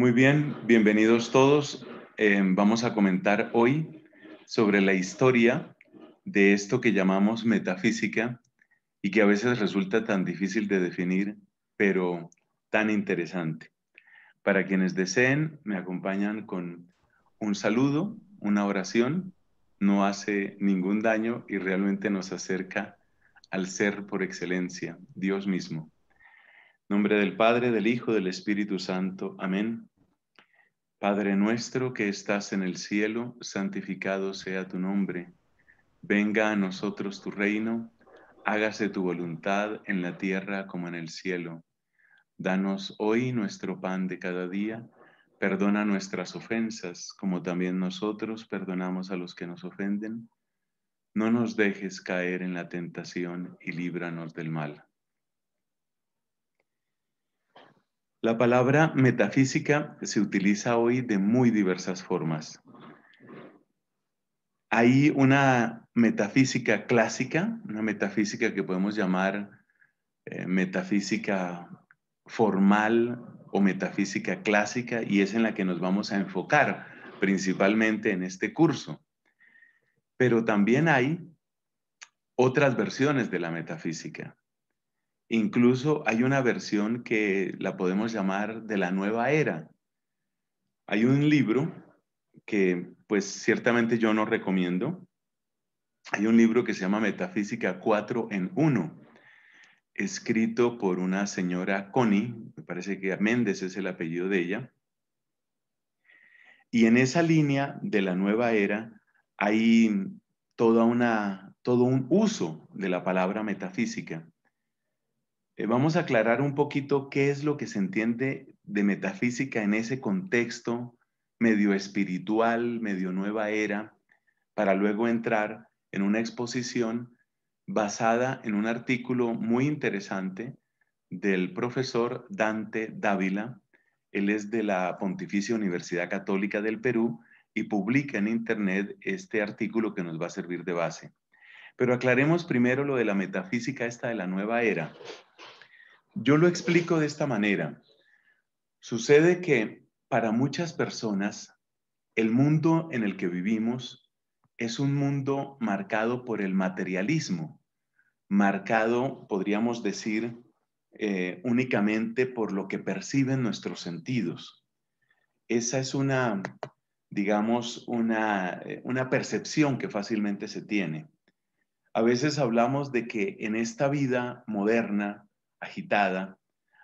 Muy bien, bienvenidos todos. Em, vamos a comentar hoy sobre la historia de esto que llamamos metafísica y que a veces resulta tan difícil de definir, pero tan interesante. Para quienes deseen, me acompañan con un saludo, una oración, no hace ningún daño y realmente nos acerca al ser por excelencia, Dios mismo. Nombre del Padre, del Hijo, del Espíritu Santo. Amén. Padre nuestro que estás en el cielo, santificado sea tu nombre. Venga a nosotros tu reino, hágase tu voluntad en la tierra como en el cielo. Danos hoy nuestro pan de cada día, perdona nuestras ofensas como también nosotros perdonamos a los que nos ofenden. No nos dejes caer en la tentación y líbranos del mal. La palabra metafísica se utiliza hoy de muy diversas formas. Hay una metafísica clásica, una metafísica que podemos llamar eh, metafísica formal o metafísica clásica y es en la que nos vamos a enfocar principalmente en este curso. Pero también hay otras versiones de la metafísica. Incluso hay una versión que la podemos llamar de la nueva era. Hay un libro que pues ciertamente yo no recomiendo. Hay un libro que se llama Metafísica 4 en 1, escrito por una señora Connie, me parece que Méndez es el apellido de ella. Y en esa línea de la nueva era hay toda una, todo un uso de la palabra metafísica. Eh, vamos a aclarar un poquito qué es lo que se entiende de metafísica en ese contexto medio espiritual, medio nueva era, para luego entrar en una exposición basada en un artículo muy interesante del profesor Dante Dávila. Él es de la Pontificia Universidad Católica del Perú y publica en Internet este artículo que nos va a servir de base. Pero aclaremos primero lo de la metafísica esta de la nueva era. Yo lo explico de esta manera. Sucede que para muchas personas el mundo en el que vivimos es un mundo marcado por el materialismo, marcado, podríamos decir, eh, únicamente por lo que perciben nuestros sentidos. Esa es una, digamos, eh, una percepción que fácilmente se tiene. A veces hablamos de que en esta vida moderna, agitada,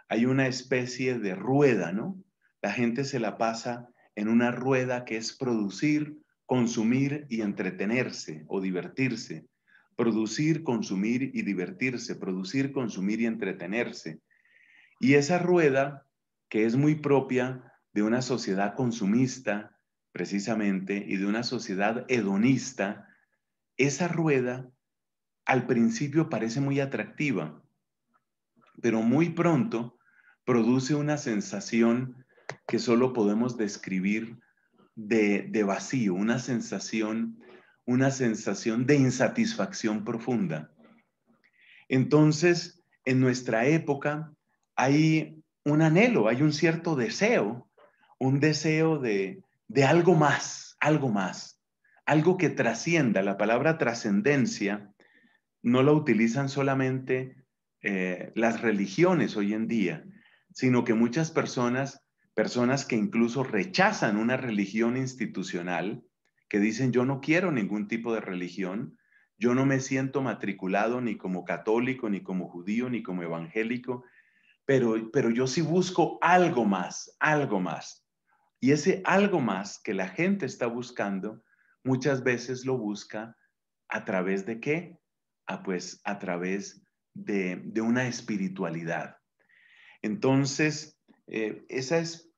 hay una especie de rueda, ¿no? La gente se la pasa en una rueda que es producir, consumir y entretenerse o divertirse. Producir, consumir y divertirse, producir, consumir y entretenerse. Y esa rueda, que es muy propia de una sociedad consumista, precisamente, y de una sociedad hedonista, esa rueda al principio parece muy atractiva, pero muy pronto produce una sensación que solo podemos describir de, vacío, una sensación, una sensación de insatisfacción profunda. Entonces, en nuestra época hay un anhelo, hay un cierto deseo, un deseo de, de algo más, algo más, algo que trascienda. La palabra trascendencia no la utilizan solamente eh, las religiones hoy en día, sino que muchas personas, personas que incluso rechazan una religión institucional, que dicen yo no quiero ningún tipo de religión, yo no me siento matriculado ni como católico, ni como judío, ni como evangélico, pero, pero yo sí busco algo más, algo más. Y ese algo más que la gente está buscando, muchas veces lo busca a través de qué? Ah, pues a través de, una espiritualidad. Entonces, eh, esa es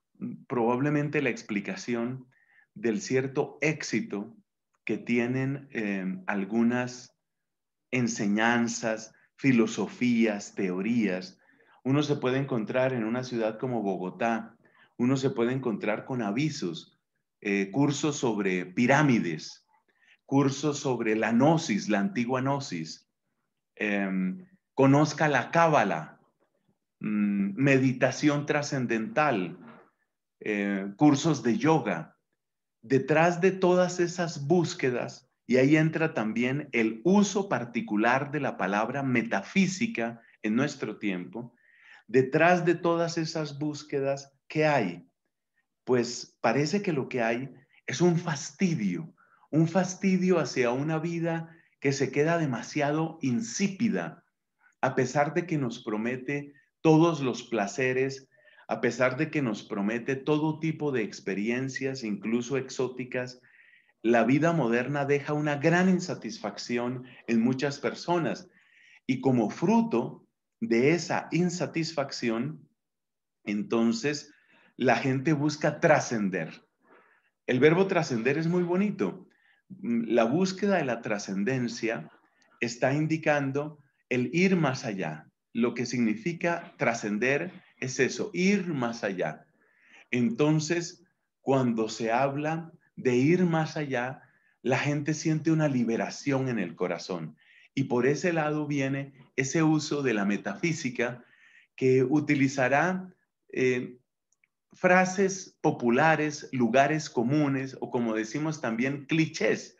probablemente la explicación del cierto éxito que tienen eh, algunas enseñanzas, filosofías, teorías. Uno se puede encontrar en una ciudad como Bogotá, uno se puede encontrar con avisos, eh, cursos sobre pirámides, cursos sobre la gnosis, la antigua gnosis, em, conozca la cábala, mm, meditación trascendental, eh, cursos de yoga. Detrás de todas esas búsquedas, y ahí entra también el uso particular de la palabra metafísica en nuestro tiempo, detrás de todas esas búsquedas, ¿qué hay? Pues parece que lo que hay es un fastidio, un fastidio hacia una vida que se queda demasiado insípida, a pesar de que nos promete todos los placeres, a pesar de que nos promete todo tipo de experiencias, incluso exóticas, la vida moderna deja una gran insatisfacción en muchas personas y como fruto de esa insatisfacción, entonces la gente busca trascender. El verbo trascender es muy bonito. La búsqueda de la trascendencia está indicando el ir más allá. Lo que significa trascender es eso, ir más allá. Entonces, cuando se habla de ir más allá, la gente siente una liberación en el corazón. Y por ese lado viene ese uso de la metafísica que utilizará eh, frases populares, lugares comunes o como decimos también clichés.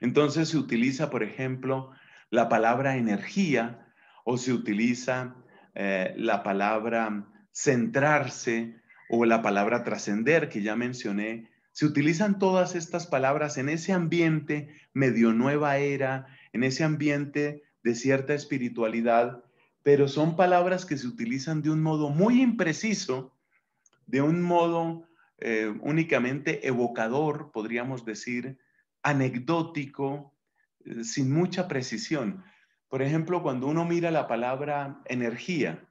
Entonces se utiliza, por ejemplo, la palabra energía o se utiliza eh, la palabra centrarse o la palabra trascender que ya mencioné. Se utilizan todas estas palabras en ese ambiente medio nueva era, en ese ambiente de cierta espiritualidad, pero son palabras que se utilizan de un modo muy impreciso, de un modo eh, únicamente evocador, podríamos decir, anecdótico, eh, sin mucha precisión. Por ejemplo, cuando uno mira la palabra energía,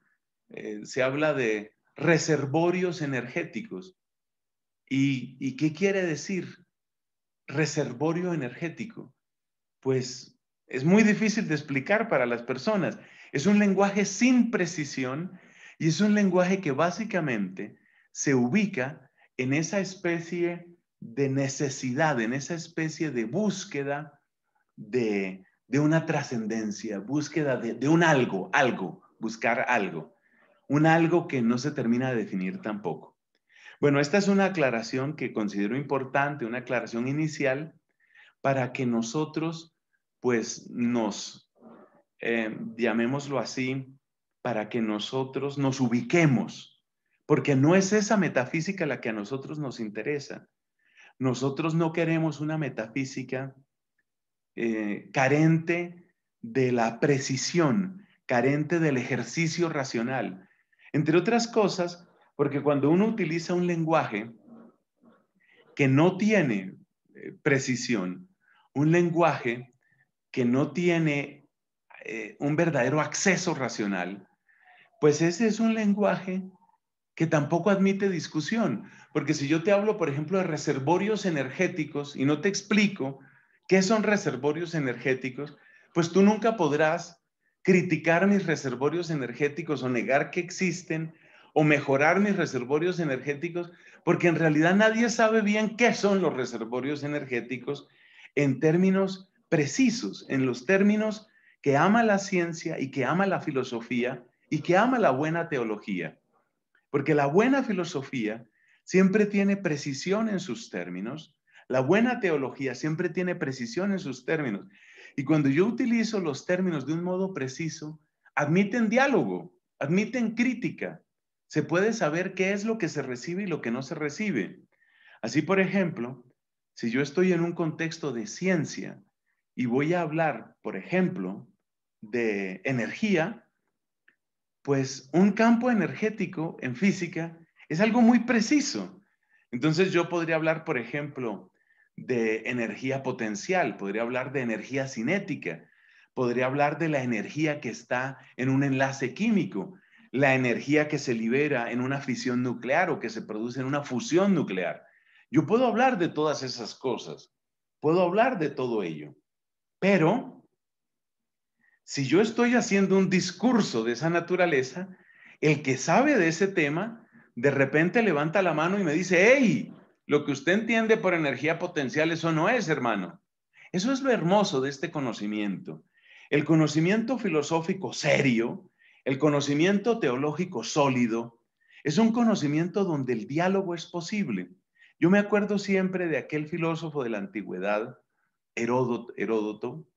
eh, se habla de reservorios energéticos. ¿Y, ¿Y qué quiere decir reservorio energético? Pues es muy difícil de explicar para las personas. Es un lenguaje sin precisión y es un lenguaje que básicamente se ubica en esa especie de necesidad, en esa especie de búsqueda de, una trascendencia, búsqueda de, de, un algo, algo, buscar algo, un algo que no se termina de definir tampoco. Bueno, esta es una aclaración que considero importante, una aclaración inicial para que nosotros, pues, nos, eh, llamémoslo así, para que nosotros nos ubiquemos, porque no es esa metafísica la que a nosotros nos interesa. Nosotros no queremos una metafísica eh, carente de la precisión, carente del ejercicio racional. Entre otras cosas, porque cuando uno utiliza un lenguaje que no tiene eh, precisión, un lenguaje que no tiene eh, un verdadero acceso racional, pues ese es un lenguaje que tampoco admite discusión, porque si yo te hablo, por ejemplo, de reservorios energéticos y no te explico ¿Qué son reservorios energéticos? Pues tú nunca podrás criticar mis reservorios energéticos o negar que existen o mejorar mis reservorios energéticos, porque en realidad nadie sabe bien qué son los reservorios energéticos en términos precisos, en los términos que ama la ciencia y que ama la filosofía y que ama la buena teología. Porque la buena filosofía siempre tiene precisión en sus términos, la buena teología siempre tiene precisión en sus términos. Y cuando yo utilizo los términos de un modo preciso, admiten diálogo, admiten crítica. Se puede saber qué es lo que se recibe y lo que no se recibe. Así, por ejemplo, si yo estoy en un contexto de ciencia y voy a hablar, por ejemplo, de energía, pues un campo energético en física es algo muy preciso. Entonces yo podría hablar, por ejemplo, de energía potencial, podría hablar de energía cinética, podría hablar de la energía que está en un enlace químico, la energía que se libera en una fisión nuclear o que se produce en una fusión nuclear. Yo puedo hablar de todas esas cosas, puedo hablar de todo ello, pero si yo estoy haciendo un discurso de esa naturaleza, el que sabe de ese tema, de repente levanta la mano y me dice, hey, lo que usted entiende por energía potencial, eso no es, hermano. Eso es lo hermoso de este conocimiento. El conocimiento filosófico serio, el conocimiento teológico sólido, es un conocimiento donde el diálogo es posible. Yo me acuerdo siempre de aquel filósofo de la antigüedad, Heródoto, Heródoto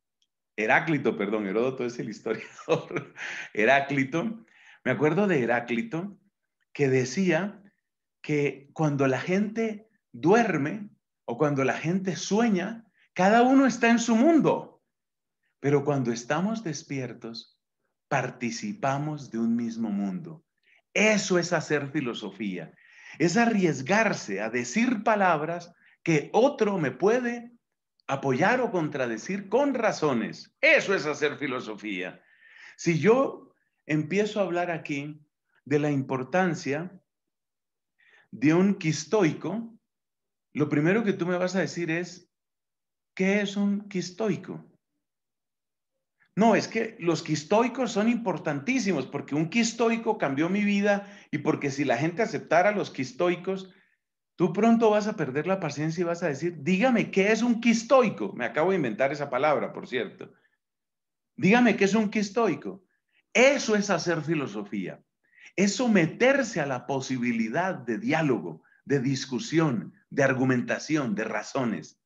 Heráclito, perdón, Heródoto es el historiador, Heráclito. Me acuerdo de Heráclito que decía que cuando la gente duerme o cuando la gente sueña, cada uno está en su mundo. Pero cuando estamos despiertos, participamos de un mismo mundo. Eso es hacer filosofía. Es arriesgarse a decir palabras que otro me puede apoyar o contradecir con razones. Eso es hacer filosofía. Si yo empiezo a hablar aquí de la importancia de un quistoico, lo primero que tú me vas a decir es, ¿qué es un quistoico? No, es que los quistoicos son importantísimos porque un quistoico cambió mi vida y porque si la gente aceptara los quistoicos, tú pronto vas a perder la paciencia y vas a decir, dígame qué es un quistoico. Me acabo de inventar esa palabra, por cierto. Dígame qué es un quistoico. Eso es hacer filosofía, es someterse a la posibilidad de diálogo, de discusión, de argumentación, de razones.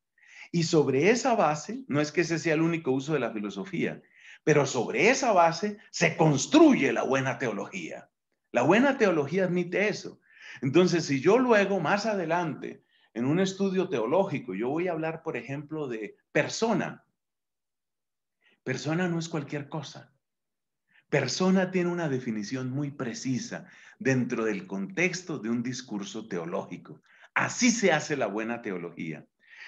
Y sobre esa base, no es que ese sea el único uso de la filosofía, pero sobre esa base se construye la buena teología. La buena teología admite eso. Entonces, si yo luego, más adelante, en un estudio teológico, yo voy a hablar, por ejemplo, de persona. Persona no es cualquier cosa persona tiene una definición muy precisa dentro del contexto de un discurso teológico. Así se hace la buena teología.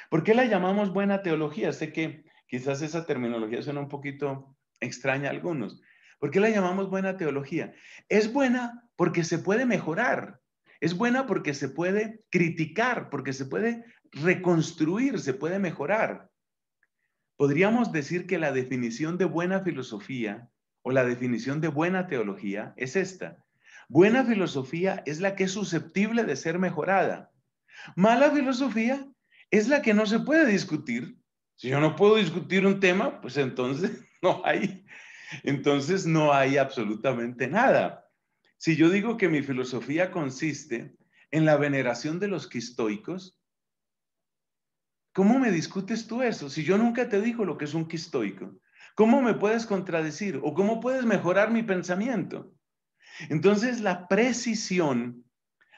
¿Por qué la llamamos buena teología? Sé que quizás esa terminología suena un poquito extraña a algunos. ¿Por qué la llamamos buena teología? Es buena porque se puede mejorar, es buena porque se puede criticar, porque se puede reconstruir, se puede mejorar. Podríamos decir que la definición de buena filosofía o la definición de buena teología es esta. Buena filosofía es la que es susceptible de ser mejorada. Mala filosofía es la que no se puede discutir. Si yo no puedo discutir un tema, pues entonces no hay, entonces no hay absolutamente nada. Si yo digo que mi filosofía consiste en la veneración de los quistoicos, ¿cómo me discutes tú eso? Si yo nunca te digo lo que es un quistoico, ¿Cómo me puedes contradecir o cómo puedes mejorar mi pensamiento? Entonces, la precisión,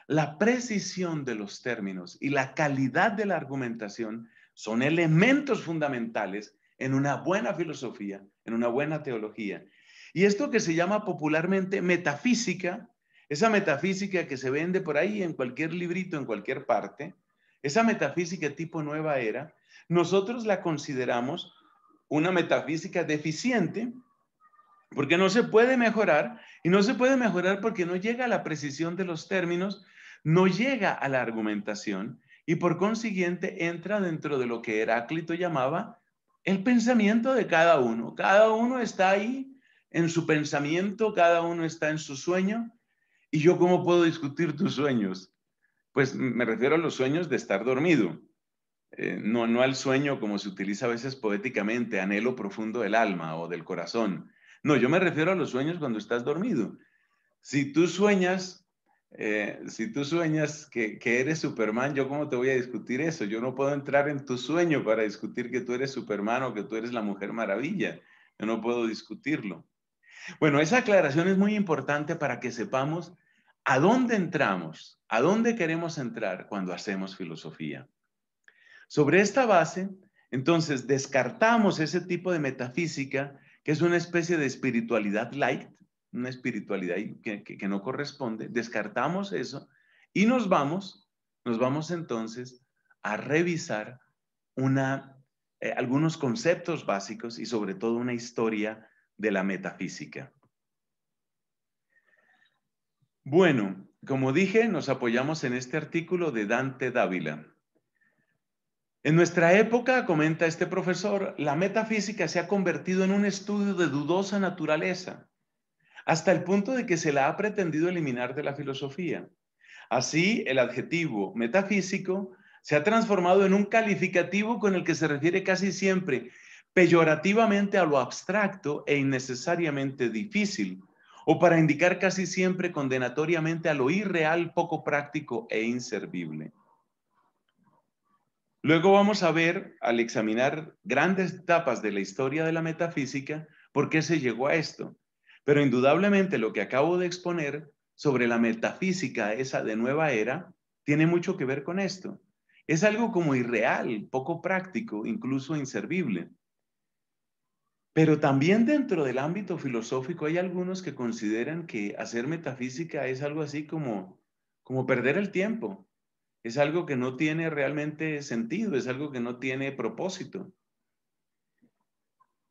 la precisión de los términos y la calidad de la argumentación son elementos fundamentales en una buena filosofía, en una buena teología. Y esto que se llama popularmente metafísica, esa metafísica que se vende por ahí en cualquier librito, en cualquier parte, esa metafísica tipo nueva era, nosotros la consideramos una metafísica deficiente porque no se puede mejorar y no se puede mejorar porque no llega a la precisión de los términos, no llega a la argumentación y por consiguiente entra dentro de lo que Heráclito llamaba el pensamiento de cada uno. Cada uno está ahí en su pensamiento, cada uno está en su sueño y yo cómo puedo discutir tus sueños? Pues me refiero a los sueños de estar dormido. Eh, no, no al sueño como se utiliza a veces poéticamente, anhelo profundo del alma o del corazón. No, yo me refiero a los sueños cuando estás dormido. Si tú sueñas, eh, si tú sueñas que, que, eres Superman, yo cómo te voy a discutir eso? Yo no puedo entrar en tu sueño para discutir que tú eres Superman o que tú eres la Mujer Maravilla. Yo no puedo discutirlo. Bueno, esa aclaración es muy importante para que sepamos a dónde entramos, a dónde queremos entrar cuando hacemos filosofía. Sobre esta base, entonces, descartamos ese tipo de metafísica que es una especie de espiritualidad light, una espiritualidad que, no corresponde, descartamos eso y nos vamos, nos vamos entonces a revisar eh, algunos conceptos básicos y sobre todo una historia de la metafísica. Bueno, como dije, nos apoyamos en este artículo de Dante Dávila. En nuestra época, comenta este profesor, la metafísica se ha convertido en un estudio de dudosa naturaleza, hasta el punto de que se la ha pretendido eliminar de la filosofía. Así, el adjetivo metafísico se ha transformado en un calificativo con el que se refiere casi siempre peyorativamente a lo abstracto e innecesariamente difícil, o para indicar casi siempre condenatoriamente a lo irreal, poco práctico e inservible. Luego vamos a ver, al examinar grandes etapas de la historia de la metafísica, por qué se llegó a esto. Pero indudablemente lo que acabo de exponer sobre la metafísica esa de nueva era tiene mucho que ver con esto. Es algo como irreal, poco práctico, incluso inservible. Pero también dentro del ámbito filosófico hay algunos que consideran que hacer metafísica es algo así como, como perder el tiempo, es algo que no tiene realmente sentido, es algo que no tiene propósito.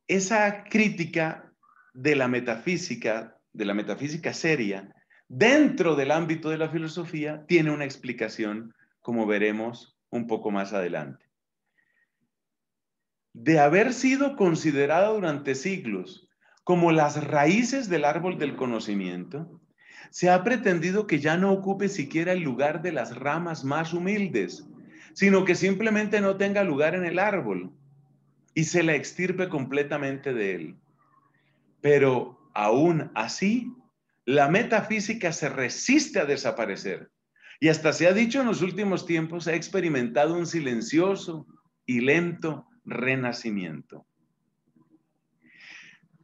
Esa crítica de la metafísica, de la metafísica seria, dentro del ámbito de la filosofía, tiene una explicación, como veremos un poco más adelante. De haber sido considerada durante siglos como las raíces del árbol del conocimiento, se ha pretendido que ya no ocupe siquiera el lugar de las ramas más humildes, sino que simplemente no tenga lugar en el árbol y se la extirpe completamente de él. Pero aún así, la metafísica se resiste a desaparecer. Y hasta se ha dicho en los últimos tiempos, ha experimentado un silencioso y lento renacimiento.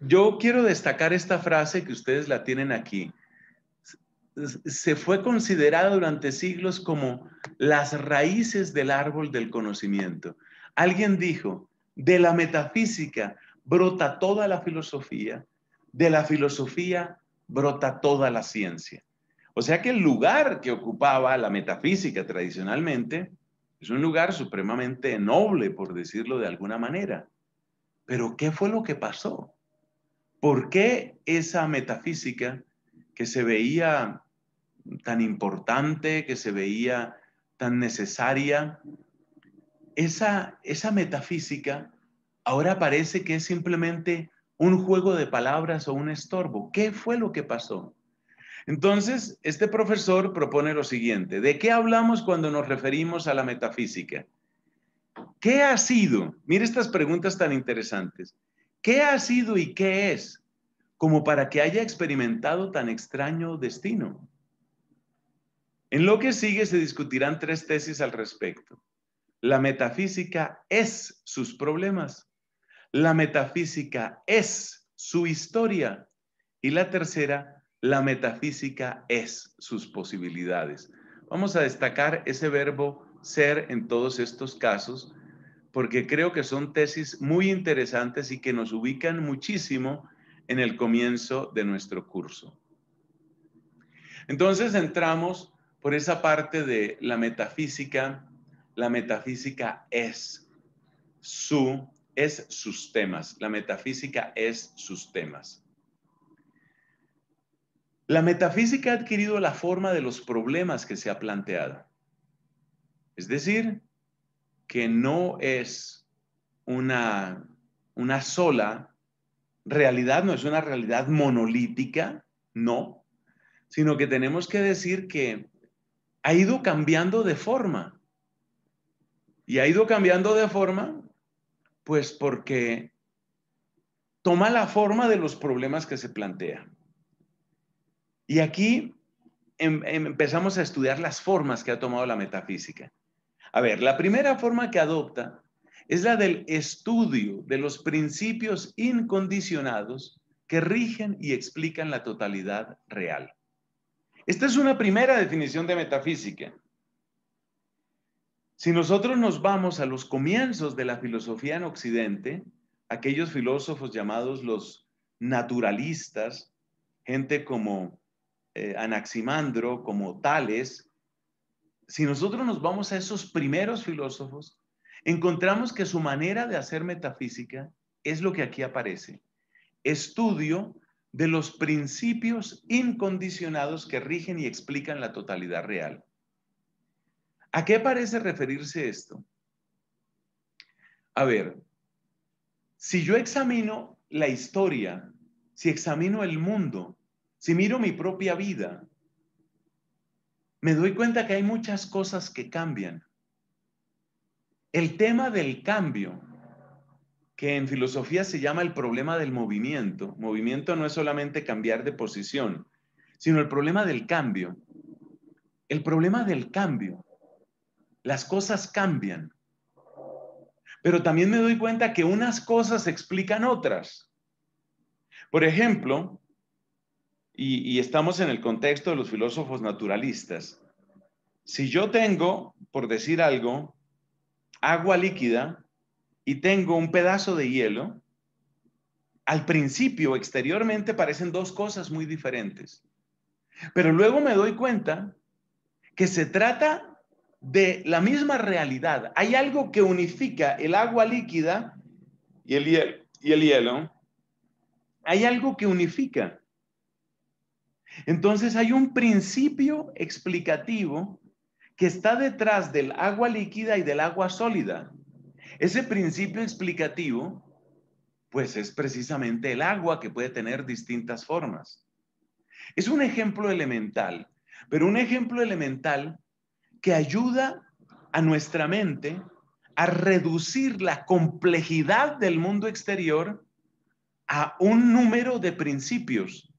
Yo quiero destacar esta frase que ustedes la tienen aquí se fue considerada durante siglos como las raíces del árbol del conocimiento. Alguien dijo, de la metafísica brota toda la filosofía, de la filosofía brota toda la ciencia. O sea que el lugar que ocupaba la metafísica tradicionalmente es un lugar supremamente noble, por decirlo de alguna manera. Pero ¿qué fue lo que pasó? ¿Por qué esa metafísica que se veía tan importante, que se veía tan necesaria, esa, metafísica ahora parece que es simplemente un juego de palabras o un estorbo. ¿Qué fue lo que pasó? Entonces, este profesor propone lo siguiente, ¿de qué hablamos cuando nos referimos a la metafísica? ¿Qué ha sido? Mire estas preguntas tan interesantes. ¿Qué ha sido y qué es? Como para que haya experimentado tan extraño destino. En lo que sigue se discutirán tres tesis al respecto. La metafísica es sus problemas. La metafísica es su historia. Y la tercera, la metafísica es sus posibilidades. Vamos a destacar ese verbo ser en todos estos casos, porque creo que son tesis muy interesantes y que nos ubican muchísimo en el comienzo de nuestro curso. Entonces entramos por esa parte de la metafísica, la metafísica es su, es sus temas, la metafísica es sus temas. La metafísica ha adquirido la forma de los problemas que se ha planteado. Es decir, que no es una, una sola realidad, no es una realidad monolítica, no, sino que tenemos que decir que ha ido cambiando de forma. Y ha ido cambiando de forma, pues porque toma la forma de los problemas que se plantea. Y aquí em, em, empezamos a estudiar las formas que ha tomado la metafísica. A ver, la primera forma que adopta es la del estudio de los principios incondicionados que rigen y explican la totalidad real. Esta es una primera definición de metafísica. Si nosotros nos vamos a los comienzos de la filosofía en Occidente, aquellos filósofos llamados los naturalistas, gente como eh, Anaximandro, como Tales, si nosotros nos vamos a esos primeros filósofos, encontramos que su manera de hacer metafísica es lo que aquí aparece. Estudio de los principios incondicionados que rigen y explican la totalidad real. ¿A qué parece referirse esto? A ver, si yo examino la historia, si examino el mundo, si miro mi propia vida, me doy cuenta que hay muchas cosas que cambian. El tema del cambio que en filosofía se llama el problema del movimiento. Movimiento no es solamente cambiar de posición, sino el problema del cambio. El problema del cambio. Las cosas cambian. Pero también me doy cuenta que unas cosas explican otras. Por ejemplo, y, y estamos en el contexto de los filósofos naturalistas, si yo tengo, por decir algo, agua líquida, y tengo un pedazo de hielo, al principio exteriormente parecen dos cosas muy diferentes. Pero luego me doy cuenta que se trata de la misma realidad. Hay algo que unifica el agua líquida y el, hielo, y el hielo. Hay algo que unifica. Entonces hay un principio explicativo que está detrás del agua líquida y del agua sólida. Ese principio explicativo, pues es precisamente el agua que puede tener distintas formas. Es un ejemplo elemental, pero un ejemplo elemental que ayuda a nuestra mente a reducir la complejidad del mundo exterior a un número de principios.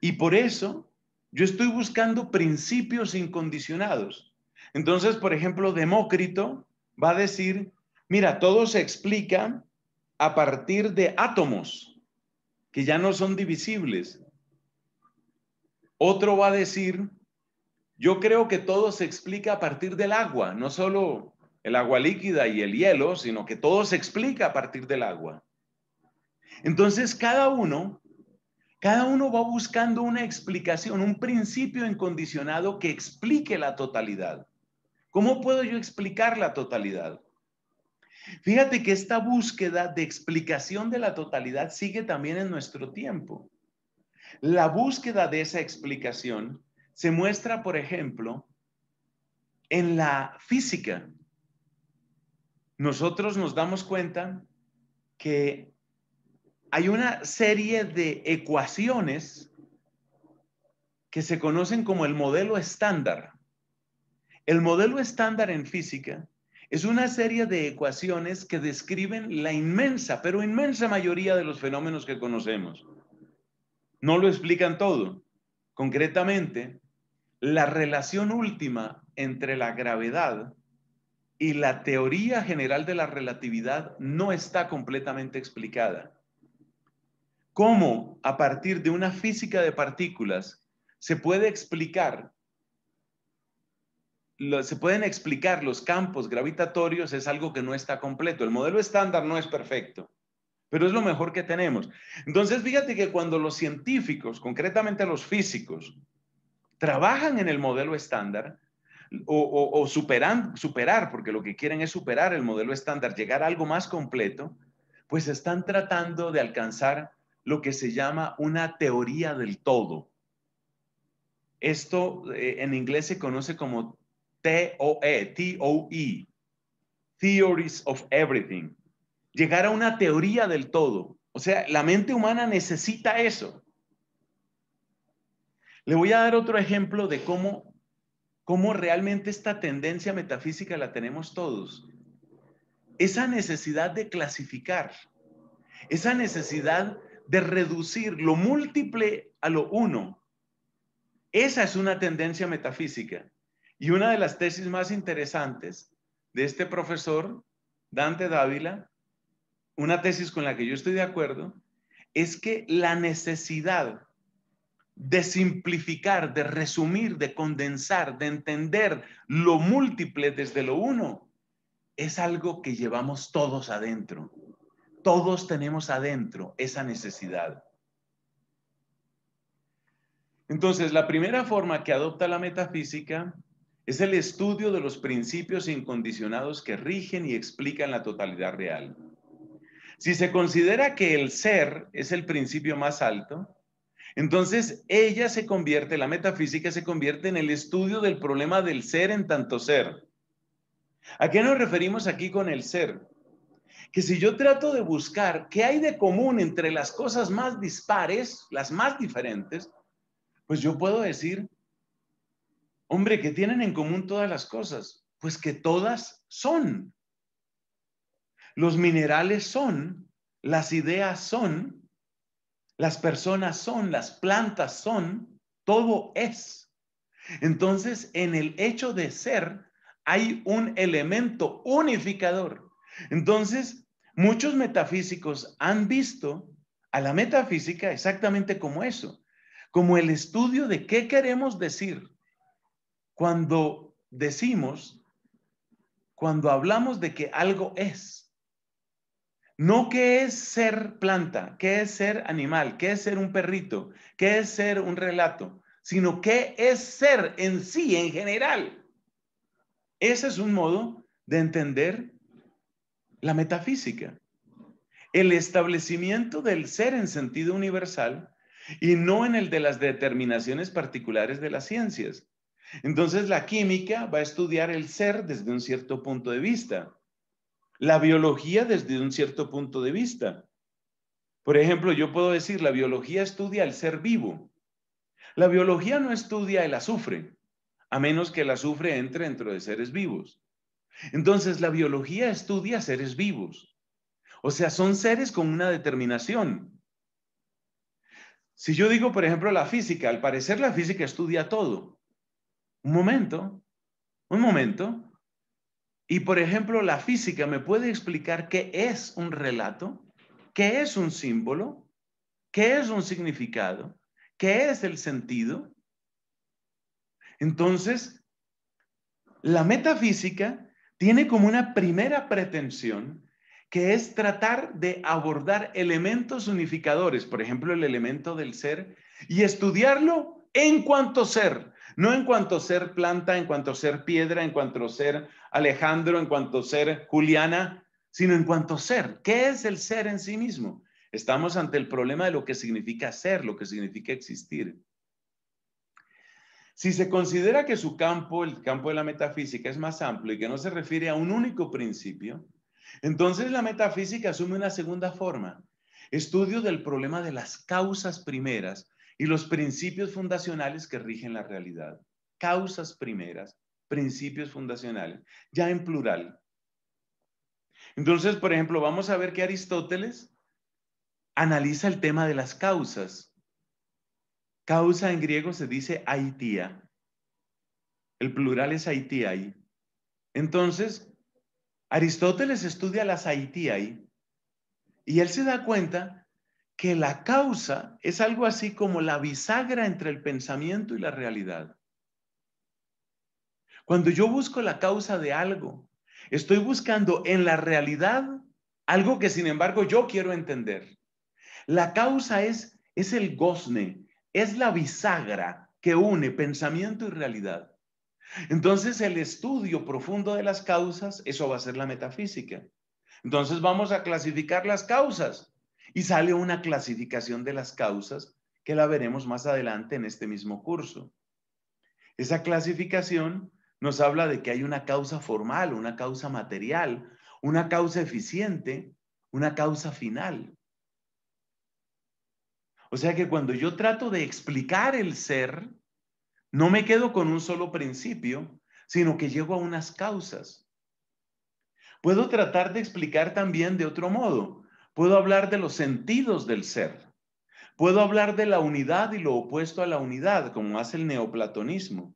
Y por eso yo estoy buscando principios incondicionados. Entonces, por ejemplo, Demócrito va a decir Mira, todo se explica a partir de átomos que ya no son divisibles. Otro va a decir, yo creo que todo se explica a partir del agua, no solo el agua líquida y el hielo, sino que todo se explica a partir del agua. Entonces cada uno, cada uno va buscando una explicación, un principio incondicionado que explique la totalidad. ¿Cómo puedo yo explicar la totalidad? Fíjate que esta búsqueda de explicación de la totalidad sigue también en nuestro tiempo. La búsqueda de esa explicación se muestra, por ejemplo, en la física. Nosotros nos damos cuenta que hay una serie de ecuaciones que se conocen como el modelo estándar. El modelo estándar en física es una serie de ecuaciones que describen la inmensa, pero inmensa mayoría de los fenómenos que conocemos. No lo explican todo. Concretamente, la relación última entre la gravedad y la teoría general de la relatividad no está completamente explicada. ¿Cómo a partir de una física de partículas se puede explicar se pueden explicar los campos gravitatorios es algo que no está completo. El modelo estándar no es perfecto, pero es lo mejor que tenemos. Entonces, fíjate que cuando los científicos, concretamente los físicos, trabajan en el modelo estándar, o, superan, superar, porque lo que quieren es superar el modelo estándar, llegar a algo más completo, pues están tratando de alcanzar lo que se llama una teoría del todo. Esto eh, en inglés se conoce como T-O-E, T-O-E, Theories of Everything, llegar a una teoría del todo. O sea, la mente humana necesita eso. Le voy a dar otro ejemplo de cómo, cómo realmente esta tendencia metafísica la tenemos todos. Esa necesidad de clasificar, esa necesidad de reducir lo múltiple a lo uno, esa es una tendencia metafísica. Y una de las tesis más interesantes de este profesor, Dante Dávila, una tesis con la que yo estoy de acuerdo, es que la necesidad de simplificar, de resumir, de condensar, de entender lo múltiple desde lo uno, es algo que llevamos todos adentro. Todos tenemos adentro esa necesidad. Entonces, la primera forma que adopta la metafísica es el estudio de los principios incondicionados que rigen y explican la totalidad real. Si se considera que el ser es el principio más alto, entonces ella se convierte, la metafísica se convierte en el estudio del problema del ser en tanto ser. ¿A qué nos referimos aquí con el ser? Que si yo trato de buscar qué hay de común entre las cosas más dispares, las más diferentes, pues yo puedo decir Hombre, ¿qué tienen en común todas las cosas? Pues que todas son. Los minerales son, las ideas son, las personas son, las plantas son, todo es. Entonces, en el hecho de ser hay un elemento unificador. Entonces, muchos metafísicos han visto a la metafísica exactamente como eso, como el estudio de qué queremos decir cuando decimos, cuando hablamos de que algo es, no qué es ser planta, qué es ser animal, qué es ser un perrito, qué es ser un relato, sino qué es ser en sí, en general. Ese es un modo de entender la metafísica. El establecimiento del ser en sentido universal y no en el de las determinaciones particulares de las ciencias. Entonces la química va a estudiar el ser desde un cierto punto de vista, la biología desde un cierto punto de vista. Por ejemplo, yo puedo decir, la biología estudia el ser vivo. La biología no estudia el azufre, a menos que el azufre entre dentro de seres vivos. Entonces, la biología estudia seres vivos. O sea, son seres con una determinación. Si yo digo, por ejemplo, la física, al parecer la física estudia todo un momento, un momento. Y por ejemplo, la física me puede explicar qué es un relato, qué es un símbolo, qué es un significado, qué es el sentido. Entonces, la metafísica tiene como una primera pretensión que es tratar de abordar elementos unificadores, por ejemplo, el elemento del ser, y estudiarlo en cuanto ser, no en cuanto ser planta, en cuanto ser piedra, en cuanto ser Alejandro, en cuanto ser Juliana, sino en cuanto ser. ¿Qué es el ser en sí mismo? Estamos ante el problema de lo que significa ser, lo que significa existir. Si se considera que su campo, el campo de la metafísica, es más amplio y que no se refiere a un único principio, entonces la metafísica asume una segunda forma, estudio del problema de las causas primeras y los principios fundacionales que rigen la realidad. Causas primeras, principios fundacionales, ya en plural. Entonces, por ejemplo, vamos a ver que Aristóteles analiza el tema de las causas. Causa en griego se dice haitía. El plural es haitiai. Entonces, Aristóteles estudia las haitiai y él se da cuenta que la causa es algo así como la bisagra entre el pensamiento y la realidad. Cuando yo busco la causa de algo, estoy buscando en la realidad algo que sin embargo yo quiero entender. La causa es, es el gozne, es la bisagra que une pensamiento y realidad. Entonces el estudio profundo de las causas, eso va a ser la metafísica. Entonces vamos a clasificar las causas y sale una clasificación de las causas que la veremos más adelante en este mismo curso. Esa clasificación nos habla de que hay una causa formal, una causa material, una causa eficiente, una causa final. O sea que cuando yo trato de explicar el ser, no me quedo con un solo principio, sino que llego a unas causas. Puedo tratar de explicar también de otro modo, Puedo hablar de los sentidos del ser. Puedo hablar de la unidad y lo opuesto a la unidad, como hace el neoplatonismo.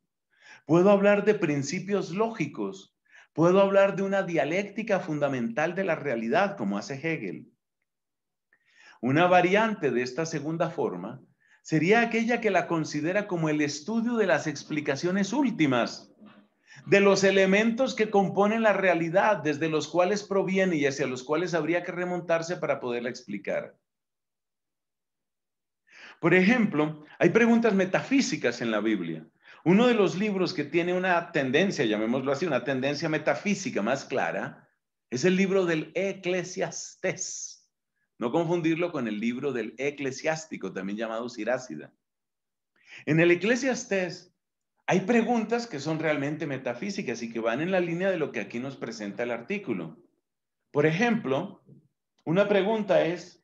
Puedo hablar de principios lógicos. Puedo hablar de una dialéctica fundamental de la realidad, como hace Hegel. Una variante de esta segunda forma sería aquella que la considera como el estudio de las explicaciones últimas de los elementos que componen la realidad, desde los cuales proviene y hacia los cuales habría que remontarse para poderla explicar. Por ejemplo, hay preguntas metafísicas en la Biblia. Uno de los libros que tiene una tendencia, llamémoslo así, una tendencia metafísica más clara, es el libro del Eclesiastés. No confundirlo con el libro del eclesiástico, también llamado Sirácida. En el Eclesiastés hay preguntas que son realmente metafísicas y que van en la línea de lo que aquí nos presenta el artículo. Por ejemplo, una pregunta es,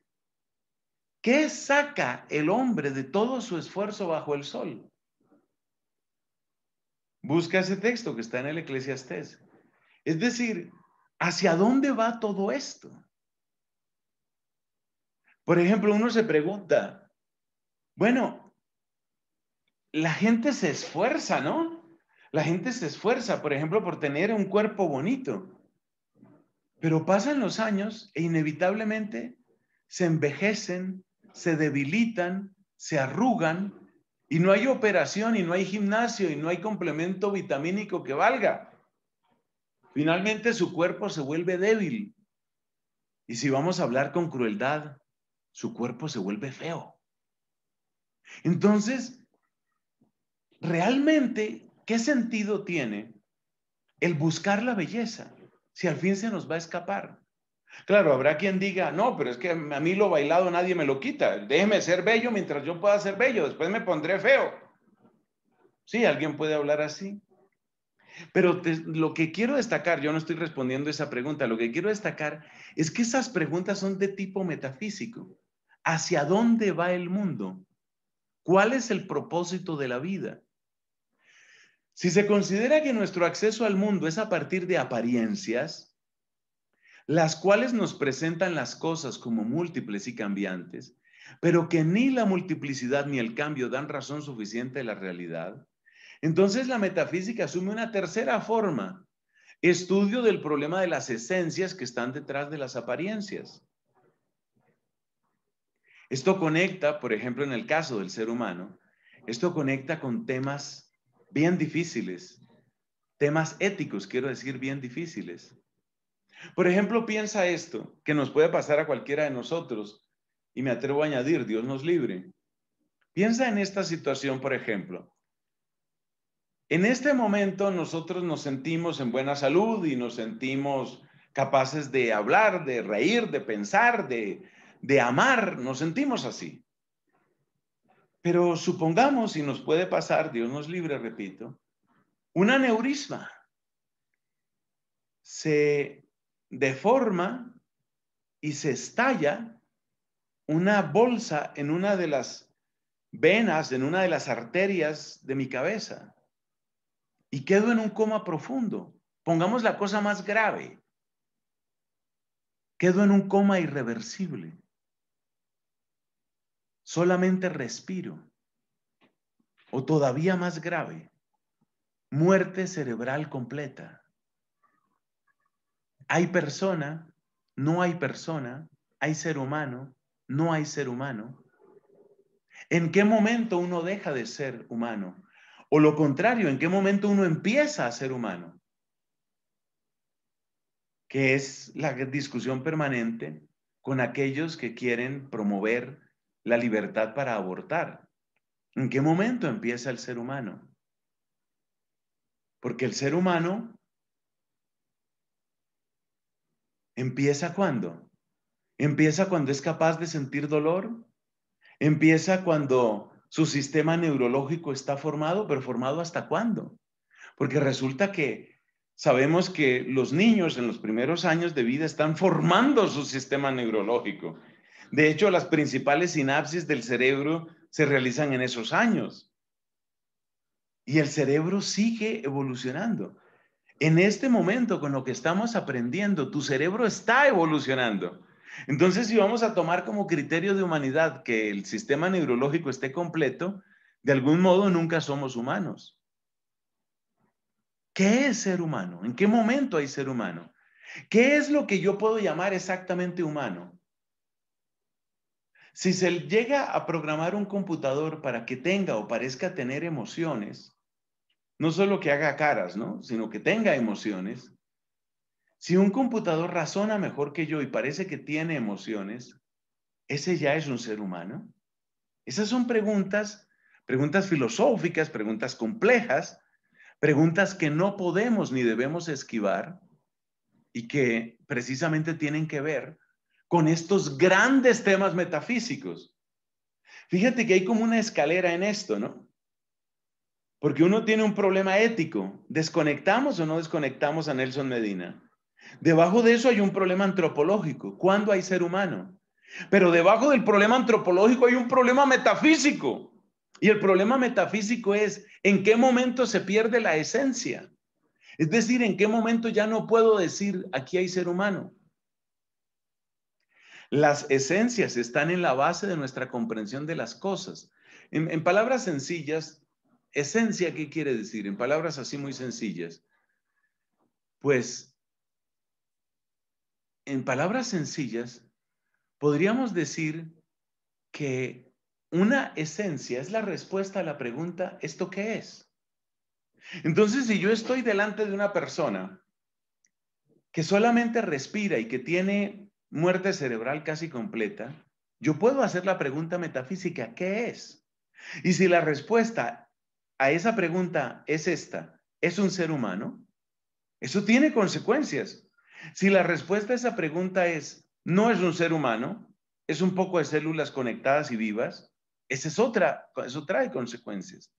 ¿qué saca el hombre de todo su esfuerzo bajo el sol? Busca ese texto que está en el Eclesiastés. Es decir, ¿hacia dónde va todo esto? Por ejemplo, uno se pregunta, bueno, la gente se esfuerza, ¿no? La gente se esfuerza, por ejemplo, por tener un cuerpo bonito. Pero pasan los años e inevitablemente se envejecen, se debilitan, se arrugan y no hay operación y no hay gimnasio y no hay complemento vitamínico que valga. Finalmente su cuerpo se vuelve débil. Y si vamos a hablar con crueldad, su cuerpo se vuelve feo. Entonces, realmente, ¿qué sentido tiene el buscar la belleza si al fin se nos va a escapar? Claro, habrá quien diga, no, pero es que a mí lo bailado nadie me lo quita. Déjeme ser bello mientras yo pueda ser bello, después me pondré feo. Sí, alguien puede hablar así. Pero lo que quiero destacar, yo no estoy respondiendo esa pregunta, lo que quiero destacar es que esas preguntas son de tipo metafísico. ¿Hacia dónde va el mundo? ¿Cuál es el propósito de la vida? Si se considera que nuestro acceso al mundo es a partir de apariencias, las cuales nos presentan las cosas como múltiples y cambiantes, pero que ni la multiplicidad ni el cambio dan razón suficiente de la realidad, entonces la metafísica asume una tercera forma, estudio del problema de las esencias que están detrás de las apariencias. Esto conecta, por ejemplo, en el caso del ser humano, esto conecta con temas bien difíciles, temas éticos, quiero decir, bien difíciles. Por ejemplo, piensa esto, que nos puede pasar a cualquiera de nosotros, y me atrevo a añadir, Dios nos libre. Piensa en esta situación, por ejemplo. En este momento nosotros nos sentimos en buena salud y nos sentimos capaces de hablar, de reír, de pensar, de, de amar, nos sentimos así. Pero supongamos, y nos puede pasar, Dios nos libre, repito, un neurisma se deforma y se estalla una bolsa en una de las venas, en una de las arterias de mi cabeza y quedo en un coma profundo. Pongamos la cosa más grave. Quedo en un coma irreversible solamente respiro, o todavía más grave, muerte cerebral completa. Hay persona, no hay persona, hay ser humano, no hay ser humano. ¿En qué momento uno deja de ser humano? O lo contrario, ¿en qué momento uno empieza a ser humano? Que es la discusión permanente con aquellos que quieren promover la libertad para abortar? ¿En qué momento empieza el ser humano? Porque el ser humano empieza cuando? Empieza cuando es capaz de sentir dolor, empieza cuando su sistema neurológico está formado, pero formado hasta cuándo? Porque resulta que sabemos que los niños en los primeros años de vida están formando su sistema neurológico de hecho, las principales sinapsis del cerebro se realizan en esos años. Y el cerebro sigue evolucionando. En este momento, con lo que estamos aprendiendo, tu cerebro está evolucionando. Entonces, si vamos a tomar como criterio de humanidad que el sistema neurológico esté completo, de algún modo nunca somos humanos. ¿Qué es ser humano? ¿En qué momento hay ser humano? ¿Qué es lo que yo puedo llamar exactamente humano? Si se llega a programar un computador para que tenga o parezca tener emociones, no solo que haga caras, Sino que tenga emociones. Si un computador razona mejor que yo y parece que tiene emociones, ¿ese ya es un ser humano? Esas son preguntas, preguntas filosóficas, preguntas complejas, preguntas que no podemos ni debemos esquivar y que precisamente tienen que ver con estos grandes temas metafísicos. Fíjate que hay como una escalera en esto, ¿no? Porque uno tiene un problema ético. ¿Desconectamos o no desconectamos a Nelson Medina? Debajo de eso hay un problema antropológico. ¿Cuándo hay ser humano? Pero debajo del problema antropológico hay un problema metafísico. Y el problema metafísico es en qué momento se pierde la esencia. Es decir, en qué momento ya no puedo decir aquí hay ser humano. Las esencias están en la base de nuestra comprensión de las cosas. En, palabras sencillas, esencia, ¿qué quiere decir? En palabras así muy sencillas. Pues, en palabras sencillas, podríamos decir que una esencia es la respuesta a la pregunta, ¿esto qué es? Entonces, si yo estoy delante de una persona que solamente respira y que tiene muerte cerebral casi completa, yo puedo hacer la pregunta metafísica, ¿qué es? Y si la respuesta a esa pregunta es esta, ¿es un ser humano? Eso tiene consecuencias. Si la respuesta a esa pregunta es, no es un ser humano, es un poco de células conectadas y vivas, esa es otra, eso trae consecuencias.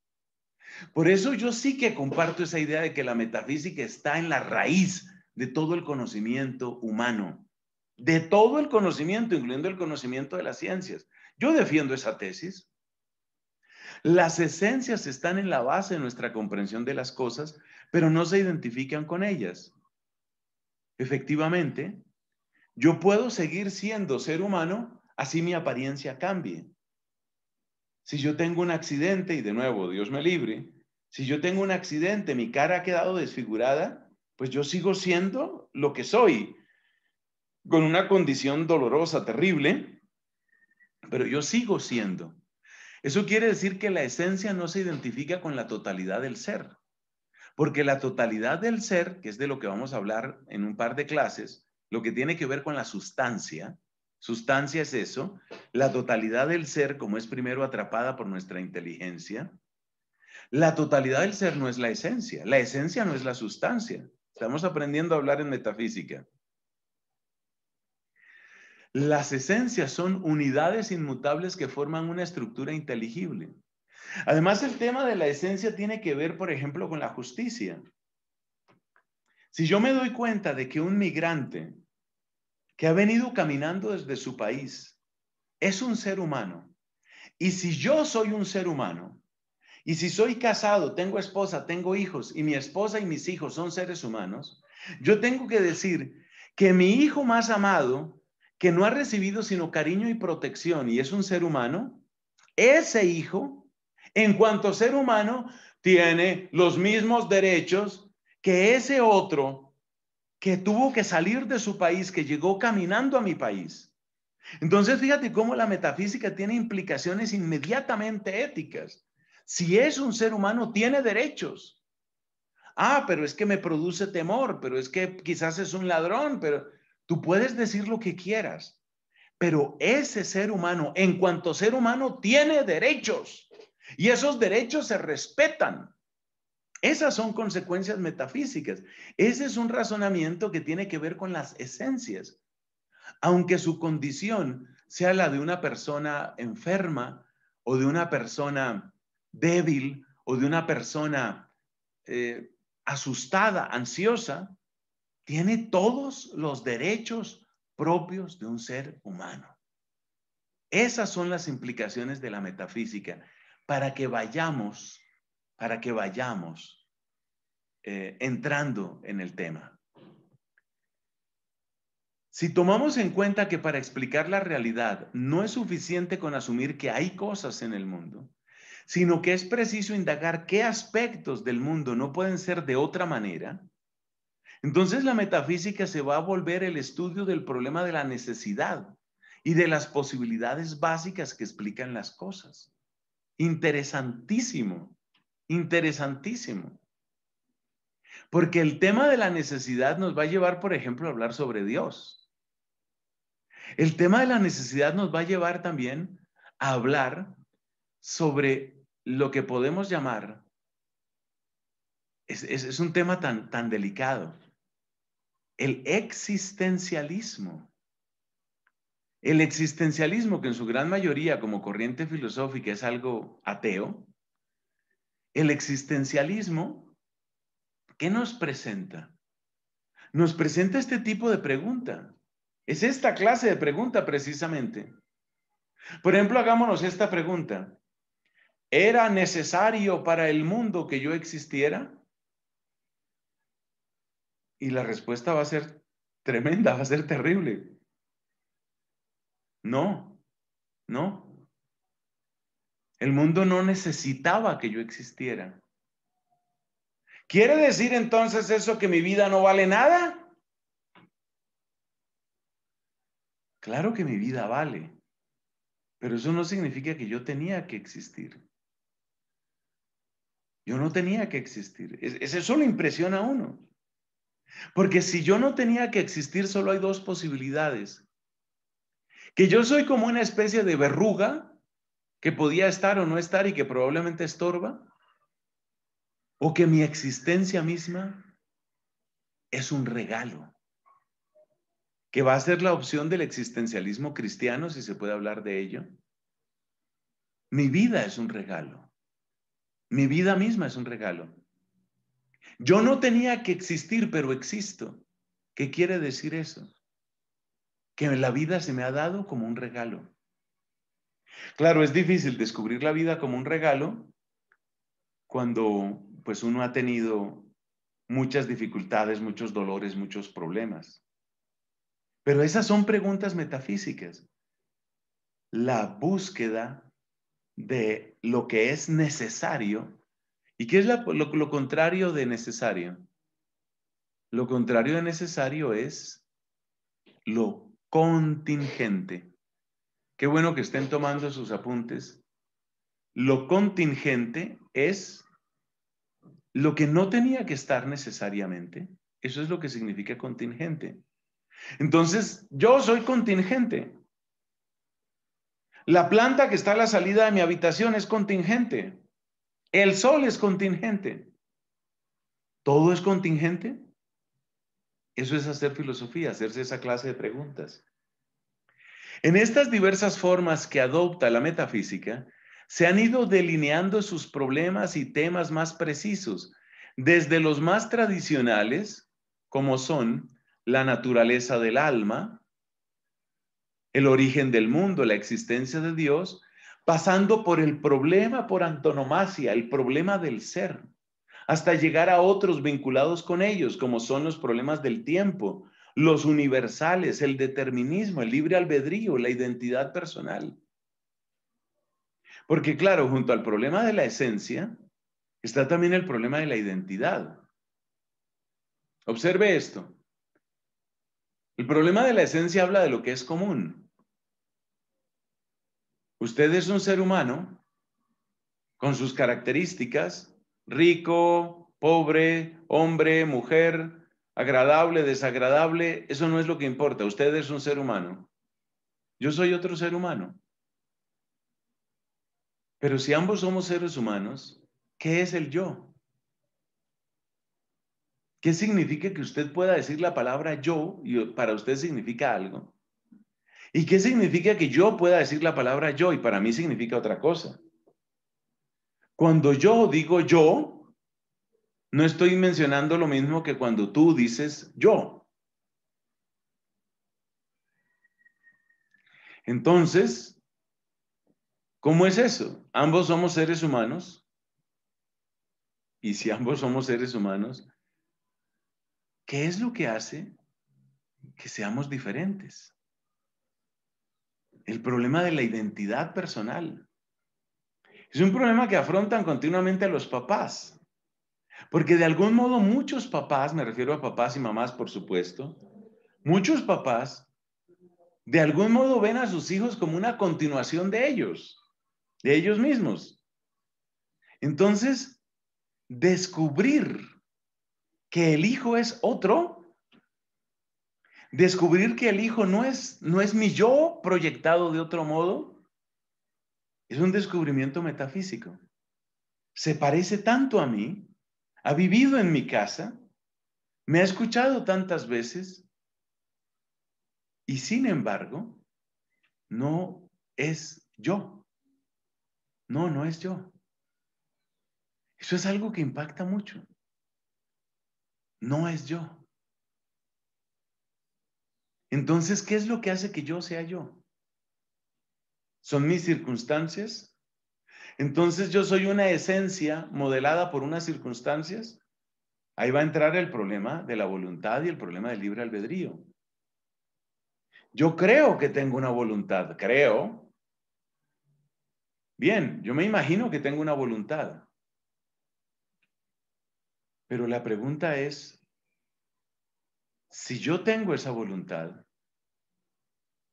Por eso yo sí que comparto esa idea de que la metafísica está en la raíz de todo el conocimiento humano de todo el conocimiento, incluyendo el conocimiento de las ciencias. Yo defiendo esa tesis. Las esencias están en la base de nuestra comprensión de las cosas, pero no se identifican con ellas. Efectivamente, yo puedo seguir siendo ser humano así mi apariencia cambie. Si yo tengo un accidente, y de nuevo, Dios me libre, si yo tengo un accidente, mi cara ha quedado desfigurada, pues yo sigo siendo lo que soy, con una condición dolorosa, terrible, pero yo sigo siendo. Eso quiere decir que la esencia no se identifica con la totalidad del ser, porque la totalidad del ser, que es de lo que vamos a hablar en un par de clases, lo que tiene que ver con la sustancia, sustancia es eso, la totalidad del ser como es primero atrapada por nuestra inteligencia, la totalidad del ser no es la esencia, la esencia no es la sustancia. Estamos aprendiendo a hablar en metafísica. Las esencias son unidades inmutables que forman una estructura inteligible. Además, el tema de la esencia tiene que ver, por ejemplo, con la justicia. Si yo me doy cuenta de que un migrante que ha venido caminando desde su país es un ser humano, y si yo soy un ser humano, y si soy casado, tengo esposa, tengo hijos, y mi esposa y mis hijos son seres humanos, yo tengo que decir que mi hijo más amado que no ha recibido sino cariño y protección y es un ser humano, ese hijo, en cuanto ser humano, tiene los mismos derechos que ese otro que tuvo que salir de su país, que llegó caminando a mi país. Entonces, fíjate cómo la metafísica tiene implicaciones inmediatamente éticas. Si es un ser humano, tiene derechos. Ah, pero es que me produce temor, pero es que quizás es un ladrón, pero Tú puedes decir lo que quieras, pero ese ser humano, en cuanto ser humano, tiene derechos y esos derechos se respetan. Esas son consecuencias metafísicas. Ese es un razonamiento que tiene que ver con las esencias. Aunque su condición sea la de una persona enferma o de una persona débil o de una persona eh, asustada, ansiosa, tiene todos los derechos propios de un ser humano. Esas son las implicaciones de la metafísica para que vayamos, para que vayamos eh, entrando en el tema. Si tomamos en cuenta que para explicar la realidad no es suficiente con asumir que hay cosas en el mundo, sino que es preciso indagar qué aspectos del mundo no pueden ser de otra manera, entonces la metafísica se va a volver el estudio del problema de la necesidad y de las posibilidades básicas que explican las cosas. Interesantísimo, interesantísimo. Porque el tema de la necesidad nos va a llevar, por ejemplo, a hablar sobre Dios. El tema de la necesidad nos va a llevar también a hablar sobre lo que podemos llamar, es, un tema tan delicado, el existencialismo. El existencialismo, que en su gran mayoría como corriente filosófica es algo ateo, el existencialismo, ¿qué nos presenta? Nos presenta este tipo de pregunta. Es esta clase de pregunta precisamente. Por ejemplo, hagámonos esta pregunta. ¿Era necesario para el mundo que yo existiera? y la respuesta va a ser tremenda, va a ser terrible. No, no. El mundo no necesitaba que yo existiera. ¿Quiere decir entonces eso que mi vida no vale nada? Claro que mi vida vale, pero eso no significa que yo tenía que existir. Yo no tenía que existir. Es, eso impresión impresiona a uno. Porque si yo no tenía que existir, solo hay dos posibilidades. Que yo soy como una especie de verruga que podía estar o no estar y que probablemente estorba. O que mi existencia misma es un regalo. Que va a ser la opción del existencialismo cristiano, si se puede hablar de ello. Mi vida es un regalo. Mi vida misma es un regalo. Yo no tenía que existir, pero existo. ¿Qué quiere decir eso? Que la vida se me ha dado como un regalo. Claro, es difícil descubrir la vida como un regalo cuando pues uno ha tenido muchas dificultades, muchos dolores, muchos problemas. Pero esas son preguntas metafísicas. La búsqueda de lo que es necesario ¿Y qué es lo contrario de necesario? Lo contrario de necesario es lo contingente. Qué bueno que estén tomando sus apuntes. Lo contingente es lo que no tenía que estar necesariamente. Eso es lo que significa contingente. Entonces, yo soy contingente. La planta que está a la salida de mi habitación es contingente. El sol es contingente. ¿Todo es contingente? Eso es hacer filosofía, hacerse esa clase de preguntas. En estas diversas formas que adopta la metafísica, se han ido delineando sus problemas y temas más precisos, desde los más tradicionales, como son la naturaleza del alma, el origen del mundo, la existencia de Dios, pasando por el problema por antonomasia, el problema del ser, hasta llegar a otros vinculados con ellos, como son los problemas del tiempo, los universales, el determinismo, el libre albedrío, la identidad personal. Porque claro, junto al problema de la esencia, está también el problema de la identidad. Observe esto. El problema de la esencia habla de lo que es común. Usted es un ser humano con sus características, rico, pobre, hombre, mujer, agradable, desagradable, eso no es lo que importa. Usted es un ser humano. Yo soy otro ser humano. Pero si ambos somos seres humanos, ¿qué es el yo? ¿Qué significa que usted pueda decir la palabra yo y para usted significa algo? ¿Y qué significa que yo pueda decir la palabra yo? Y para mí significa otra cosa. Cuando yo digo yo, no estoy mencionando lo mismo que cuando tú dices yo. Entonces, ¿cómo es eso? Ambos somos seres humanos. Y si ambos somos seres humanos, ¿qué es lo que hace que seamos diferentes? el problema de la identidad personal. Es un problema que afrontan continuamente los papás, porque de algún modo muchos papás, me refiero a papás y mamás, por supuesto, muchos papás de algún modo ven a sus hijos como una continuación de ellos, de ellos mismos. Entonces, descubrir que el hijo es otro Descubrir que el hijo no es, no es mi yo proyectado de otro modo es un descubrimiento metafísico. Se parece tanto a mí, ha vivido en mi casa, me ha escuchado tantas veces y sin embargo no es yo. No, no es yo. Eso es algo que impacta mucho. No es yo. Entonces, ¿qué es lo que hace que yo sea yo? ¿Son mis circunstancias? Entonces, ¿yo soy una esencia modelada por unas circunstancias? Ahí va a entrar el problema de la voluntad y el problema del libre albedrío. Yo creo que tengo una voluntad, creo. Bien, yo me imagino que tengo una voluntad. Pero la pregunta es, si yo tengo esa voluntad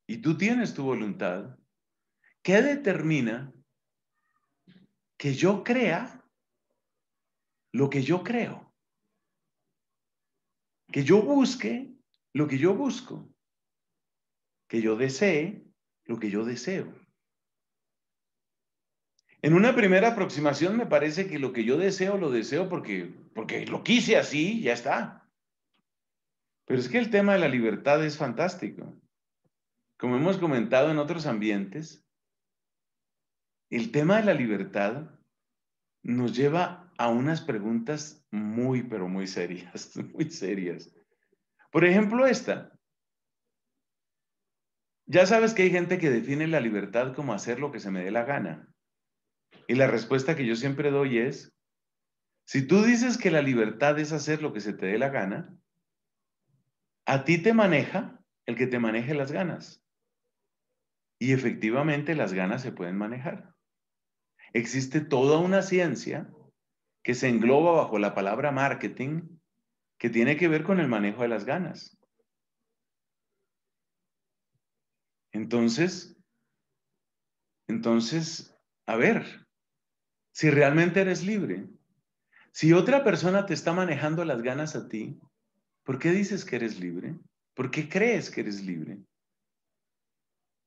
y tú tienes tu voluntad, ¿qué determina que yo crea lo que yo creo? Que yo busque lo que yo busco, que yo desee lo que yo deseo. En una primera aproximación me parece que lo que yo deseo lo deseo porque, porque lo quise así, ya está. Pero es que el tema de la libertad es fantástico. Como hemos comentado en otros ambientes, el tema de la libertad nos lleva a unas preguntas muy, pero muy serias, muy serias. Por ejemplo, esta. Ya sabes que hay gente que define la libertad como hacer lo que se me dé la gana. Y la respuesta que yo siempre doy es, si tú dices que la libertad es hacer lo que se te dé la gana, a ti te maneja el que te maneje las ganas. Y efectivamente las ganas se pueden manejar. Existe toda una ciencia que se engloba bajo la palabra marketing que tiene que ver con el manejo de las ganas. Entonces, entonces, a ver, si realmente eres libre, si otra persona te está manejando las ganas a ti, ¿Por qué dices que eres libre? ¿Por qué crees que eres libre?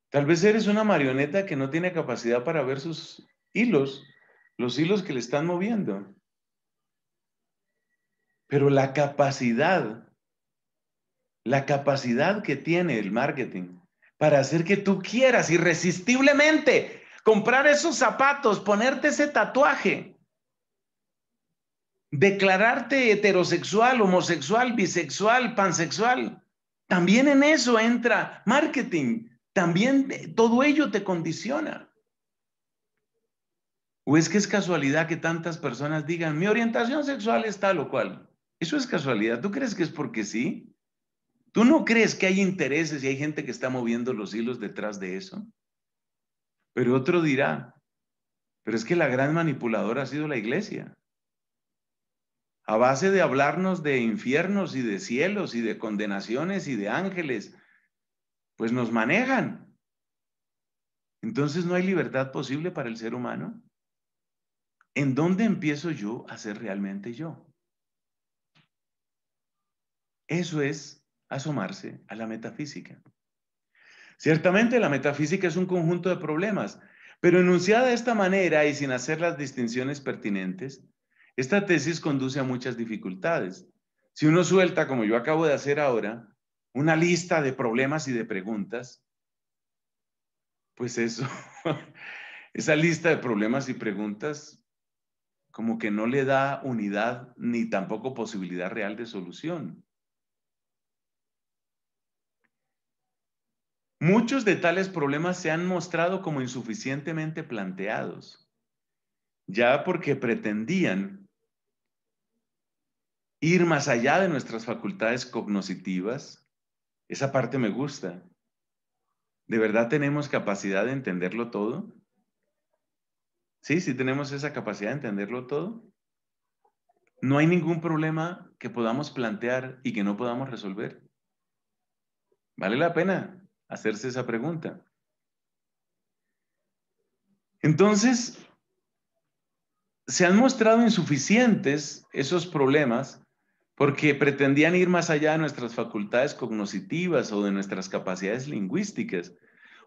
Tal vez eres una marioneta que no tiene capacidad para ver sus hilos, los hilos que le están moviendo. Pero la capacidad, la capacidad que tiene el marketing para hacer que tú quieras irresistiblemente comprar esos zapatos, ponerte ese tatuaje, declararte heterosexual, homosexual, bisexual, pansexual. También en eso entra marketing. También todo ello te condiciona. ¿O es que es casualidad que tantas personas digan, mi orientación sexual es tal o cual? Eso es casualidad. ¿Tú crees que es porque sí? ¿Tú no crees que hay intereses y hay gente que está moviendo los hilos detrás de eso? Pero otro dirá, pero es que la gran manipuladora ha sido la iglesia a base de hablarnos de infiernos y de cielos y de condenaciones y de ángeles, pues nos manejan. Entonces no hay libertad posible para el ser humano. ¿En dónde empiezo yo a ser realmente yo? Eso es asomarse a la metafísica. Ciertamente la metafísica es un conjunto de problemas, pero enunciada de esta manera y sin hacer las distinciones pertinentes, esta tesis conduce a muchas dificultades. Si uno suelta, como yo acabo de hacer ahora, una lista de problemas y de preguntas, pues eso, esa lista de problemas y preguntas como que no le da unidad ni tampoco posibilidad real de solución. Muchos de tales problemas se han mostrado como insuficientemente planteados, ya porque pretendían ir más allá de nuestras facultades cognoscitivas, esa parte me gusta. ¿De verdad tenemos capacidad de entenderlo todo? Sí, sí tenemos esa capacidad de entenderlo todo. No hay ningún problema que podamos plantear y que no podamos resolver. Vale la pena hacerse esa pregunta. Entonces, se han mostrado insuficientes esos problemas porque pretendían ir más allá de nuestras facultades cognitivas o de nuestras capacidades lingüísticas,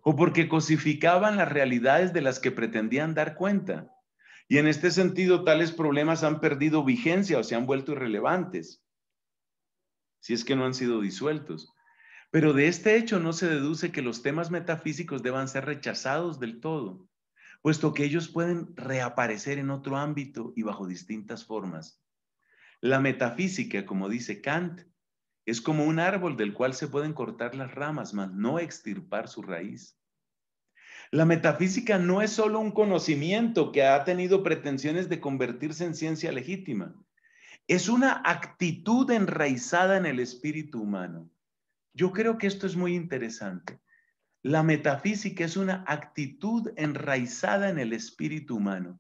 o porque cosificaban las realidades de las que pretendían dar cuenta. Y en este sentido, tales problemas han perdido vigencia o se han vuelto irrelevantes, si es que no han sido disueltos. Pero de este hecho no se deduce que los temas metafísicos deban ser rechazados del todo, puesto que ellos pueden reaparecer en otro ámbito y bajo distintas formas. La metafísica, como dice Kant, es como un árbol del cual se pueden cortar las ramas, mas no extirpar su raíz. La metafísica no es solo un conocimiento que ha tenido pretensiones de convertirse en ciencia legítima. Es una actitud enraizada en el espíritu humano. Yo creo que esto es muy interesante. La metafísica es una actitud enraizada en el espíritu humano.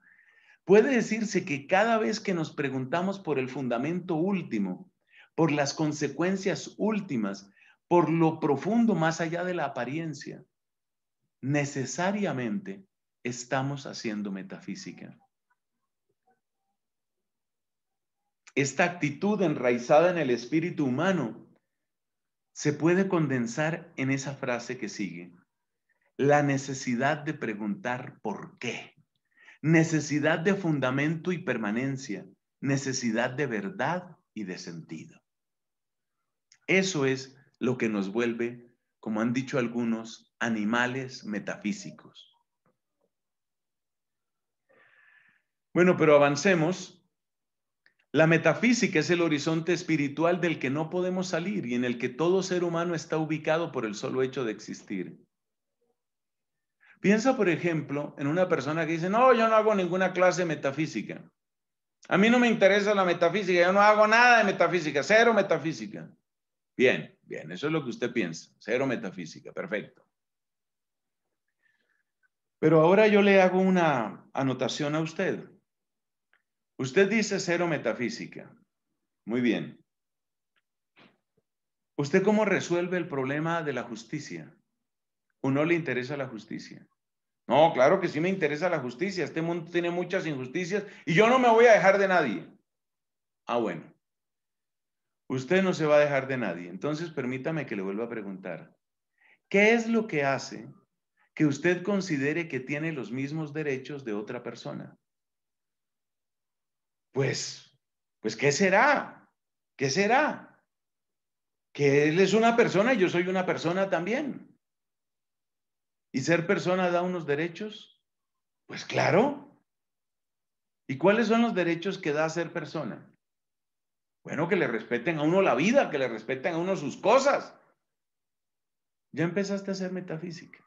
Puede decirse que cada vez que nos preguntamos por el fundamento último, por las consecuencias últimas, por lo profundo más allá de la apariencia, necesariamente estamos haciendo metafísica. Esta actitud enraizada en el espíritu humano se puede condensar en esa frase que sigue, la necesidad de preguntar por qué necesidad de fundamento y permanencia, necesidad de verdad y de sentido. Eso es lo que nos vuelve, como han dicho algunos, animales metafísicos. Bueno, pero avancemos. La metafísica es el horizonte espiritual del que no podemos salir y en el que todo ser humano está ubicado por el solo hecho de existir. Piensa, por ejemplo, en una persona que dice, no, yo no hago ninguna clase de metafísica. A mí no me interesa la metafísica, yo no hago nada de metafísica, cero metafísica. Bien, bien, eso es lo que usted piensa, cero metafísica, perfecto. Pero ahora yo le hago una anotación a usted. Usted dice cero metafísica. Muy bien. ¿Usted cómo resuelve el problema de la justicia? ¿O no le interesa la justicia? No, claro que sí me interesa la justicia. Este mundo tiene muchas injusticias y yo no me voy a dejar de nadie. Ah, bueno. Usted no se va a dejar de nadie. Entonces, permítame que le vuelva a preguntar. ¿Qué es lo que hace que usted considere que tiene los mismos derechos de otra persona? Pues, pues, ¿qué será? ¿Qué será? Que él es una persona y yo soy una persona también. ¿Y ser persona da unos derechos? Pues claro. ¿Y cuáles son los derechos que da ser persona? Bueno, que le respeten a uno la vida, que le respeten a uno sus cosas. Ya empezaste a hacer metafísica.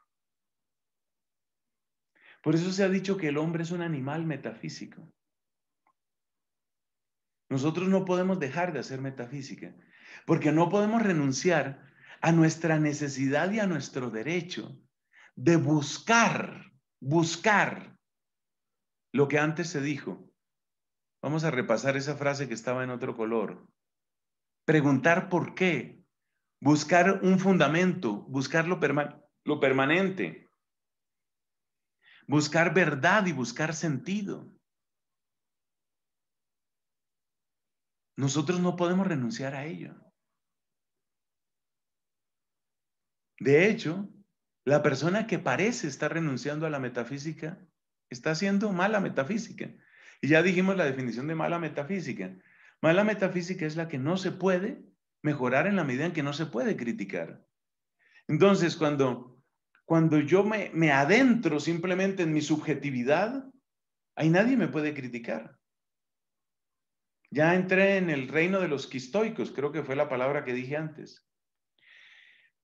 Por eso se ha dicho que el hombre es un animal metafísico. Nosotros no podemos dejar de hacer metafísica, porque no podemos renunciar a nuestra necesidad y a nuestro derecho de buscar, buscar lo que antes se dijo. Vamos a repasar esa frase que estaba en otro color. Preguntar por qué, buscar un fundamento, buscar lo, permanente, buscar verdad y buscar sentido. Nosotros no podemos renunciar a ello. De hecho, la persona que parece estar renunciando a la metafísica está haciendo mala metafísica. Y ya dijimos la definición de mala metafísica. Mala metafísica es la que no se puede mejorar en la medida en que no se puede criticar. Entonces, cuando, yo me, me adentro simplemente en mi subjetividad, ahí nadie me puede criticar. Ya entré en el reino de los quistoicos, creo que fue la palabra que dije antes.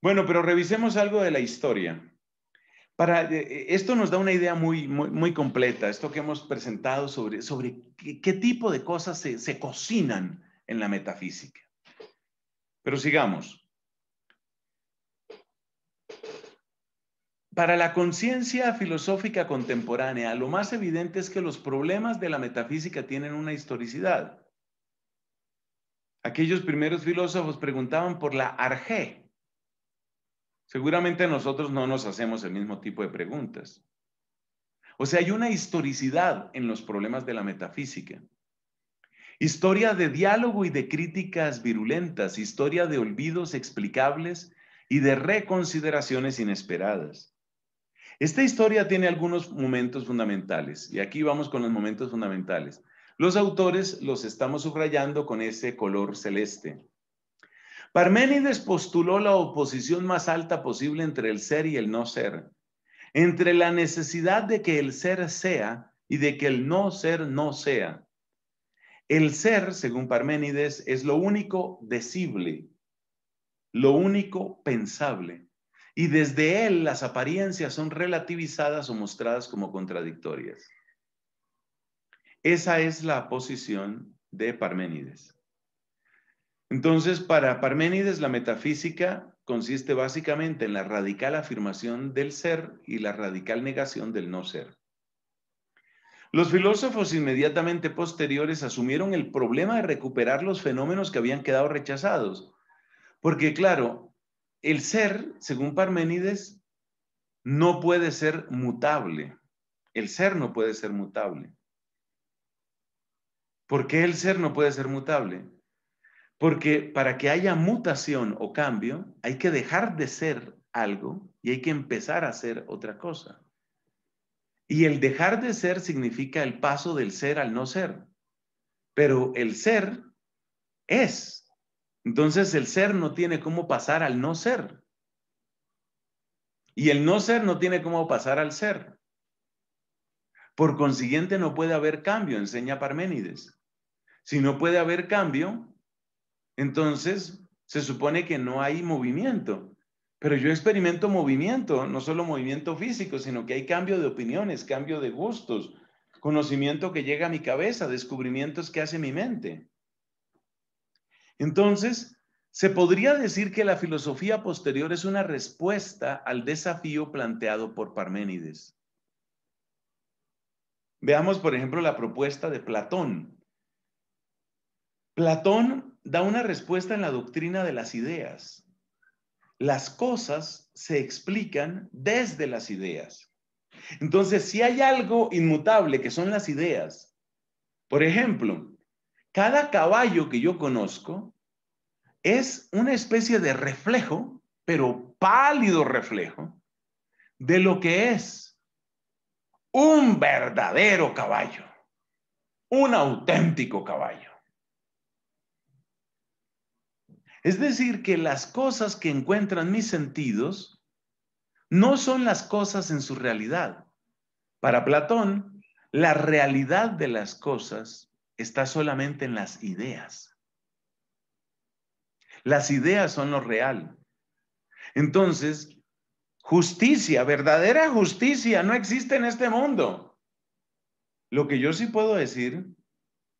Bueno, pero revisemos algo de la historia. Para, eh, esto nos da una idea muy, muy, completa, esto que hemos presentado sobre, sobre qué, tipo de cosas se, se cocinan en la metafísica. Pero sigamos. Para la conciencia filosófica contemporánea, lo más evidente es que los problemas de la metafísica tienen una historicidad. Aquellos primeros filósofos preguntaban por la Arjé, Seguramente nosotros no nos hacemos el mismo tipo de preguntas. O sea, hay una historicidad en los problemas de la metafísica. Historia de diálogo y de críticas virulentas, historia de olvidos explicables y de reconsideraciones inesperadas. Esta historia tiene algunos momentos fundamentales, y aquí vamos con los momentos fundamentales. Los autores los estamos subrayando con ese color celeste. Parménides postuló la oposición más alta posible entre el ser y el no ser, entre la necesidad de que el ser sea y de que el no ser no sea. El ser, según Parménides, es lo único decible, lo único pensable, y desde él las apariencias son relativizadas o mostradas como contradictorias. Esa es la posición de Parménides. Entonces, para Parménides, la metafísica consiste básicamente en la radical afirmación del ser y la radical negación del no ser. Los filósofos inmediatamente posteriores asumieron el problema de recuperar los fenómenos que habían quedado rechazados. Porque claro, el ser, según Parménides, no puede ser mutable. El ser no puede ser mutable. ¿Por qué el ser no puede ser mutable? Porque para que haya mutación o cambio, hay que dejar de ser algo y hay que empezar a ser otra cosa. Y el dejar de ser significa el paso del ser al no ser. Pero el ser es. Entonces el ser no tiene cómo pasar al no ser. Y el no ser no tiene cómo pasar al ser. Por consiguiente, no puede haber cambio, enseña Parménides. Si no puede haber cambio, entonces, se supone que no hay movimiento, pero yo experimento movimiento, no solo movimiento físico, sino que hay cambio de opiniones, cambio de gustos, conocimiento que llega a mi cabeza, descubrimientos que hace mi mente. Entonces, se podría decir que la filosofía posterior es una respuesta al desafío planteado por Parménides. Veamos, por ejemplo, la propuesta de Platón. Platón da una respuesta en la doctrina de las ideas. Las cosas se explican desde las ideas. Entonces, si hay algo inmutable que son las ideas, por ejemplo, cada caballo que yo conozco es una especie de reflejo, pero pálido reflejo, de lo que es un verdadero caballo, un auténtico caballo. Es decir, que las cosas que encuentran mis sentidos no son las cosas en su realidad. Para Platón, la realidad de las cosas está solamente en las ideas. Las ideas son lo real. Entonces, justicia, verdadera justicia no existe en este mundo. Lo que yo sí puedo decir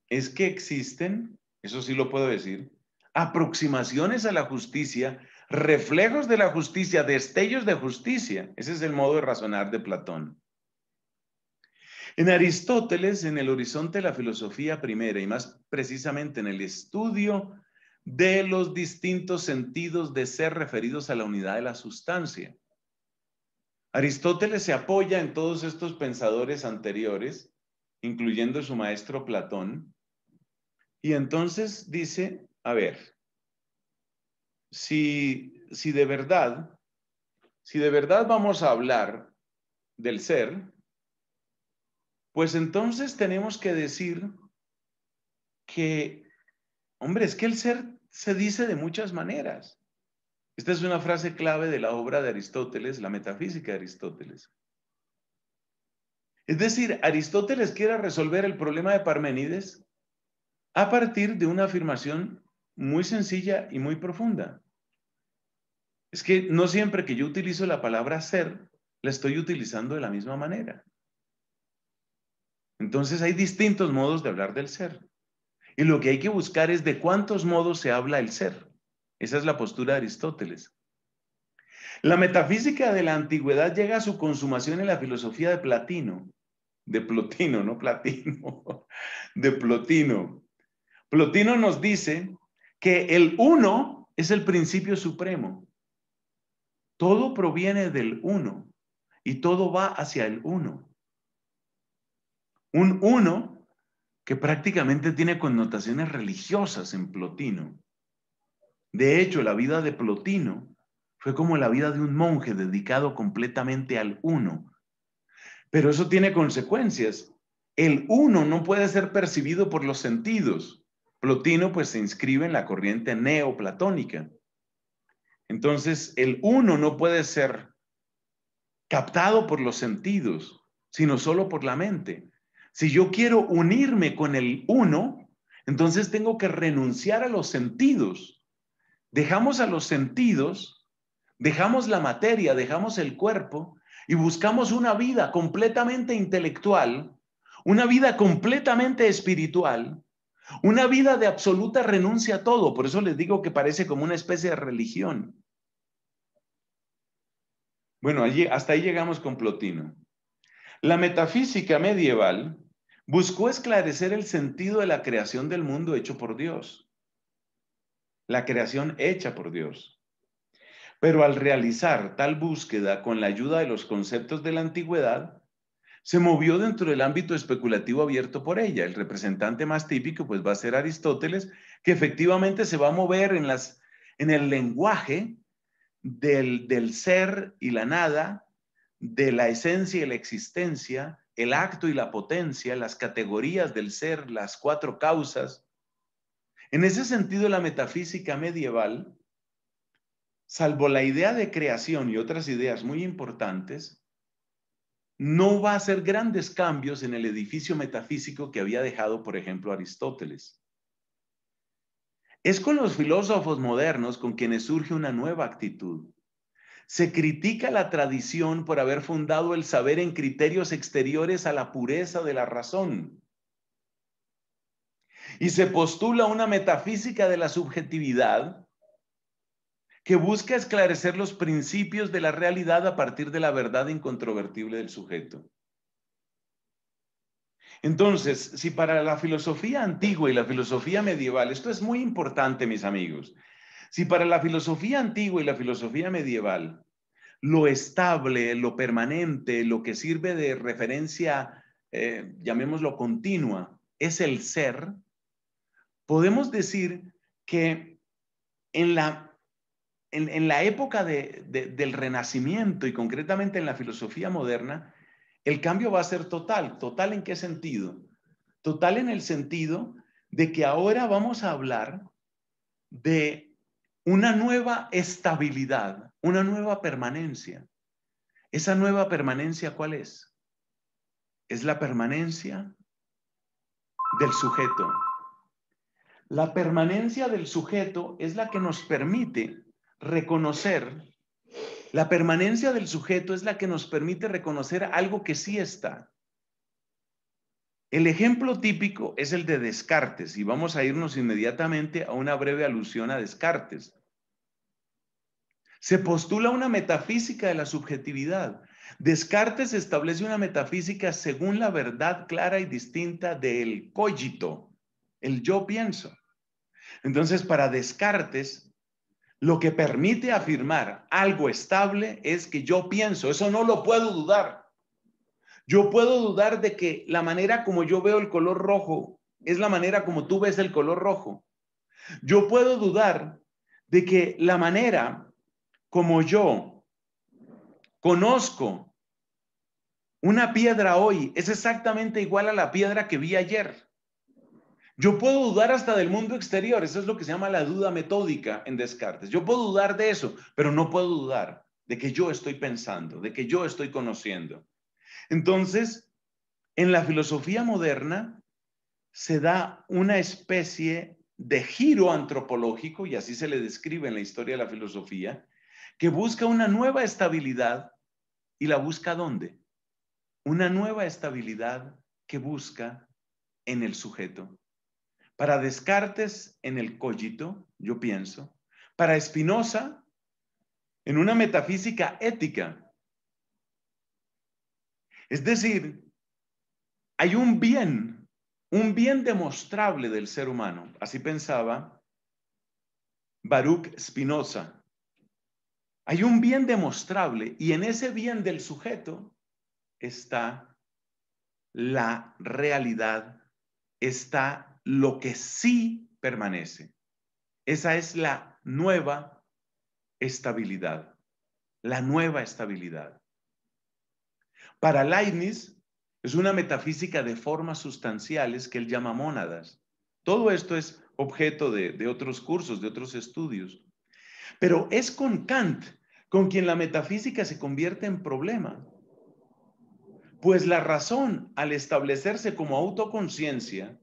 es que existen, eso sí lo puedo decir, aproximaciones a la justicia, reflejos de la justicia, destellos de justicia. Ese es el modo de razonar de Platón. En Aristóteles, en el horizonte de la filosofía primera y más precisamente en el estudio de los distintos sentidos de ser referidos a la unidad de la sustancia. Aristóteles se apoya en todos estos pensadores anteriores, incluyendo su maestro Platón, y entonces dice, a ver, si, de verdad, si de verdad vamos a hablar del ser, pues entonces tenemos que decir que, hombre, es que el ser se dice de muchas maneras. Esta es una frase clave de la obra de Aristóteles, la metafísica de Aristóteles. Es decir, Aristóteles quiere resolver el problema de Parmenides a partir de una afirmación muy sencilla y muy profunda. Es que no siempre que yo utilizo la palabra ser, la estoy utilizando de la misma manera. Entonces hay distintos modos de hablar del ser. Y lo que hay que buscar es de cuántos modos se habla el ser. Esa es la postura de Aristóteles. La metafísica de la antigüedad llega a su consumación en la filosofía de Platino, de Plotino, no Platino, de Plotino. Plotino nos dice que el uno es el principio supremo. Todo proviene del uno y todo va hacia el uno. Un uno que prácticamente tiene connotaciones religiosas en Plotino. De hecho, la vida de Plotino fue como la vida de un monje dedicado completamente al uno. Pero eso tiene consecuencias. El uno no puede ser percibido por los sentidos. Plotino pues se inscribe en la corriente neoplatónica. Entonces, el uno no puede ser captado por los sentidos, sino solo por la mente. Si yo quiero unirme con el uno, entonces tengo que renunciar a los sentidos. Dejamos a los sentidos, dejamos la materia, dejamos el cuerpo y buscamos una vida completamente intelectual, una vida completamente espiritual, una vida de absoluta renuncia a todo. Por eso les digo que parece como una especie de religión. Bueno, allí, hasta ahí llegamos con Plotino. La metafísica medieval buscó esclarecer el sentido de la creación del mundo hecho por Dios. La creación hecha por Dios. Pero al realizar tal búsqueda con la ayuda de los conceptos de la antigüedad, se movió dentro del ámbito especulativo abierto por ella. El representante más típico pues va a ser Aristóteles, que efectivamente se va a mover en, las, en el lenguaje del, del ser y la nada, de la esencia y la existencia, el acto y la potencia, las categorías del ser, las cuatro causas. En ese sentido, la metafísica medieval, salvo la idea de creación y otras ideas muy importantes, no va a hacer grandes cambios en el edificio metafísico que había dejado, por ejemplo, Aristóteles. Es con los filósofos modernos con quienes surge una nueva actitud. Se critica la tradición por haber fundado el saber en criterios exteriores a la pureza de la razón. Y se postula una metafísica de la subjetividad que busca esclarecer los principios de la realidad a partir de la verdad incontrovertible del sujeto. Entonces, si para la filosofía antigua y la filosofía medieval, esto es muy importante, mis amigos, si para la filosofía antigua y la filosofía medieval, lo estable, lo permanente, lo que sirve de referencia, eh, llamémoslo continua, es el ser, podemos decir que en la en, la época del Renacimiento y concretamente en la filosofía moderna, el cambio va a ser total. ¿Total en qué sentido? Total en el sentido de que ahora vamos a hablar de una nueva estabilidad, una nueva permanencia. ¿Esa nueva permanencia cuál es? Es la permanencia del sujeto. La permanencia del sujeto es la que nos permite reconocer, la permanencia del sujeto es la que nos permite reconocer algo que sí está. El ejemplo típico es el de Descartes y vamos a irnos inmediatamente a una breve alusión a Descartes. Se postula una metafísica de la subjetividad. Descartes establece una metafísica según la verdad clara y distinta del cogito, el yo pienso. Entonces, para Descartes, lo que permite afirmar algo estable es que yo pienso, eso no lo puedo dudar. Yo puedo dudar de que la manera como yo veo el color rojo es la manera como tú ves el color rojo. Yo puedo dudar de que la manera como yo conozco una piedra hoy es exactamente igual a la piedra que vi ayer. Yo puedo dudar hasta del mundo exterior, eso es lo que se llama la duda metódica en Descartes. Yo puedo dudar de eso, pero no puedo dudar de que yo estoy pensando, de que yo estoy conociendo. Entonces, en la filosofía moderna se da una especie de giro antropológico, y así se le describe en la historia de la filosofía, que busca una nueva estabilidad y la busca dónde? Una nueva estabilidad que busca en el sujeto, para Descartes en el collito, yo pienso. Para Spinoza en una metafísica ética. Es decir, hay un bien, un bien demostrable del ser humano. Así pensaba Baruch Spinoza. Hay un bien demostrable y en ese bien del sujeto está la realidad, está lo que sí permanece. Esa es la nueva estabilidad, la nueva estabilidad. Para Leibniz es una metafísica de formas sustanciales que él llama mónadas. Todo esto es objeto de, otros cursos, de otros estudios. Pero es con Kant con quien la metafísica se convierte en problema. Pues la razón, al establecerse como autoconciencia,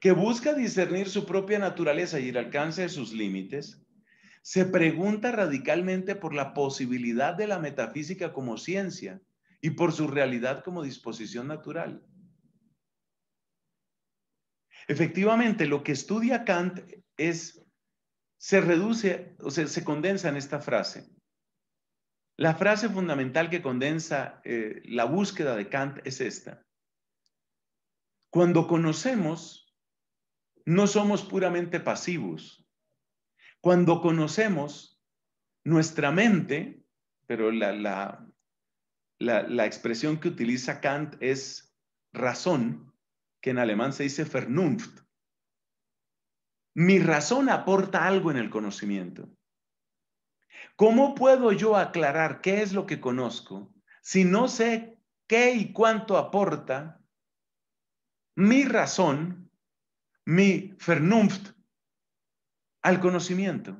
que busca discernir su propia naturaleza y el alcance de sus límites, se pregunta radicalmente por la posibilidad de la metafísica como ciencia y por su realidad como disposición natural. Efectivamente, lo que estudia Kant es, se reduce, o sea, se condensa en esta frase. La frase fundamental que condensa eh, la búsqueda de Kant es esta. Cuando conocemos, no somos puramente pasivos. Cuando conocemos nuestra mente, pero la, la, expresión que utiliza Kant es razón, que en alemán se dice Vernunft. Mi razón aporta algo en el conocimiento. ¿Cómo puedo yo aclarar qué es lo que conozco si no sé qué y cuánto aporta mi razón mi Vernunft al conocimiento?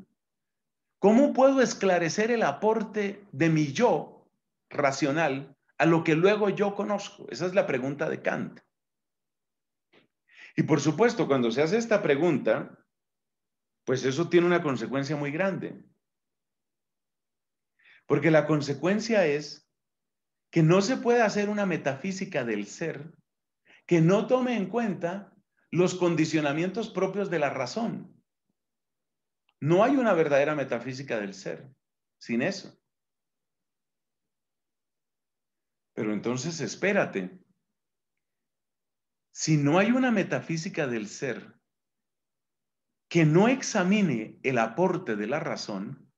¿Cómo puedo esclarecer el aporte de mi yo racional a lo que luego yo conozco? Esa es la pregunta de Kant. Y por supuesto, cuando se hace esta pregunta, pues eso tiene una consecuencia muy grande. Porque la consecuencia es que no se puede hacer una metafísica del ser que no tome en cuenta los condicionamientos propios de la razón. No hay una verdadera metafísica del ser sin eso. Pero entonces espérate. Si no hay una metafísica del ser que no examine el aporte de la razón,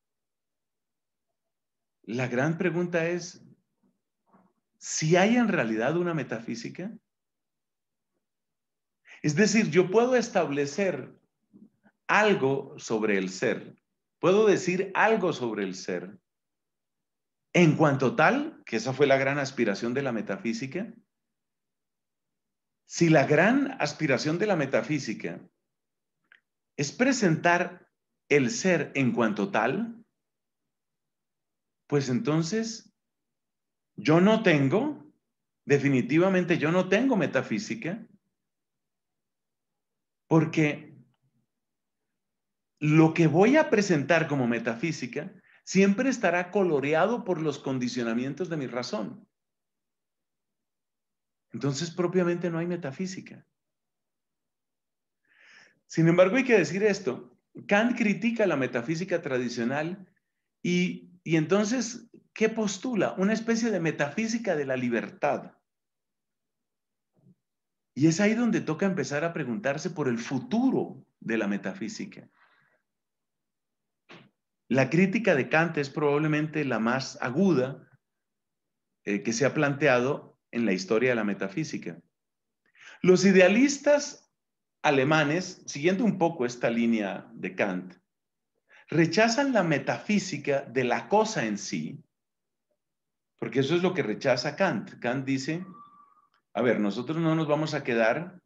la gran pregunta es, si hay en realidad una metafísica, es decir, yo puedo establecer algo sobre el ser, puedo decir algo sobre el ser, en cuanto tal, que esa fue la gran aspiración de la metafísica, si la gran aspiración de la metafísica es presentar el ser en cuanto tal, pues entonces yo no tengo, definitivamente yo no tengo metafísica, porque lo que voy a presentar como metafísica siempre estará coloreado por los condicionamientos de mi razón. Entonces, propiamente no hay metafísica. Sin embargo, hay que decir esto. Kant critica la metafísica tradicional y, y entonces, ¿qué postula? Una especie de metafísica de la libertad. Y es ahí donde toca empezar a preguntarse por el futuro de la metafísica. La crítica de Kant es probablemente la más aguda eh, que se ha planteado en la historia de la metafísica. Los idealistas alemanes, siguiendo un poco esta línea de Kant, rechazan la metafísica de la cosa en sí, porque eso es lo que rechaza Kant. Kant dice, a ver, nosotros no nos vamos a quedar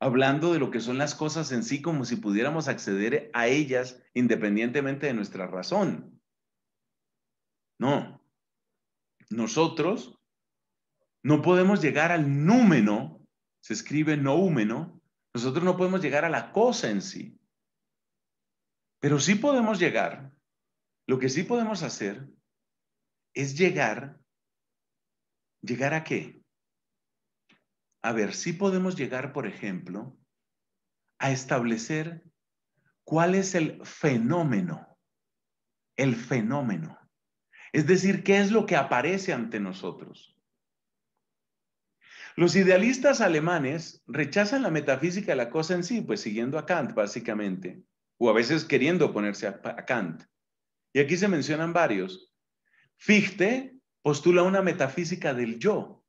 hablando de lo que son las cosas en sí como si pudiéramos acceder a ellas independientemente de nuestra razón. No. Nosotros no podemos llegar al númeno, se escribe noúmeno, nosotros no podemos llegar a la cosa en sí. Pero sí podemos llegar, lo que sí podemos hacer es llegar, llegar a qué? a ver si podemos llegar, por ejemplo, a establecer cuál es el fenómeno, el fenómeno. Es decir, qué es lo que aparece ante nosotros. Los idealistas alemanes rechazan la metafísica de la cosa en sí, pues siguiendo a Kant básicamente, o a veces queriendo ponerse a, a Kant. Y aquí se mencionan varios. Fichte postula una metafísica del yo,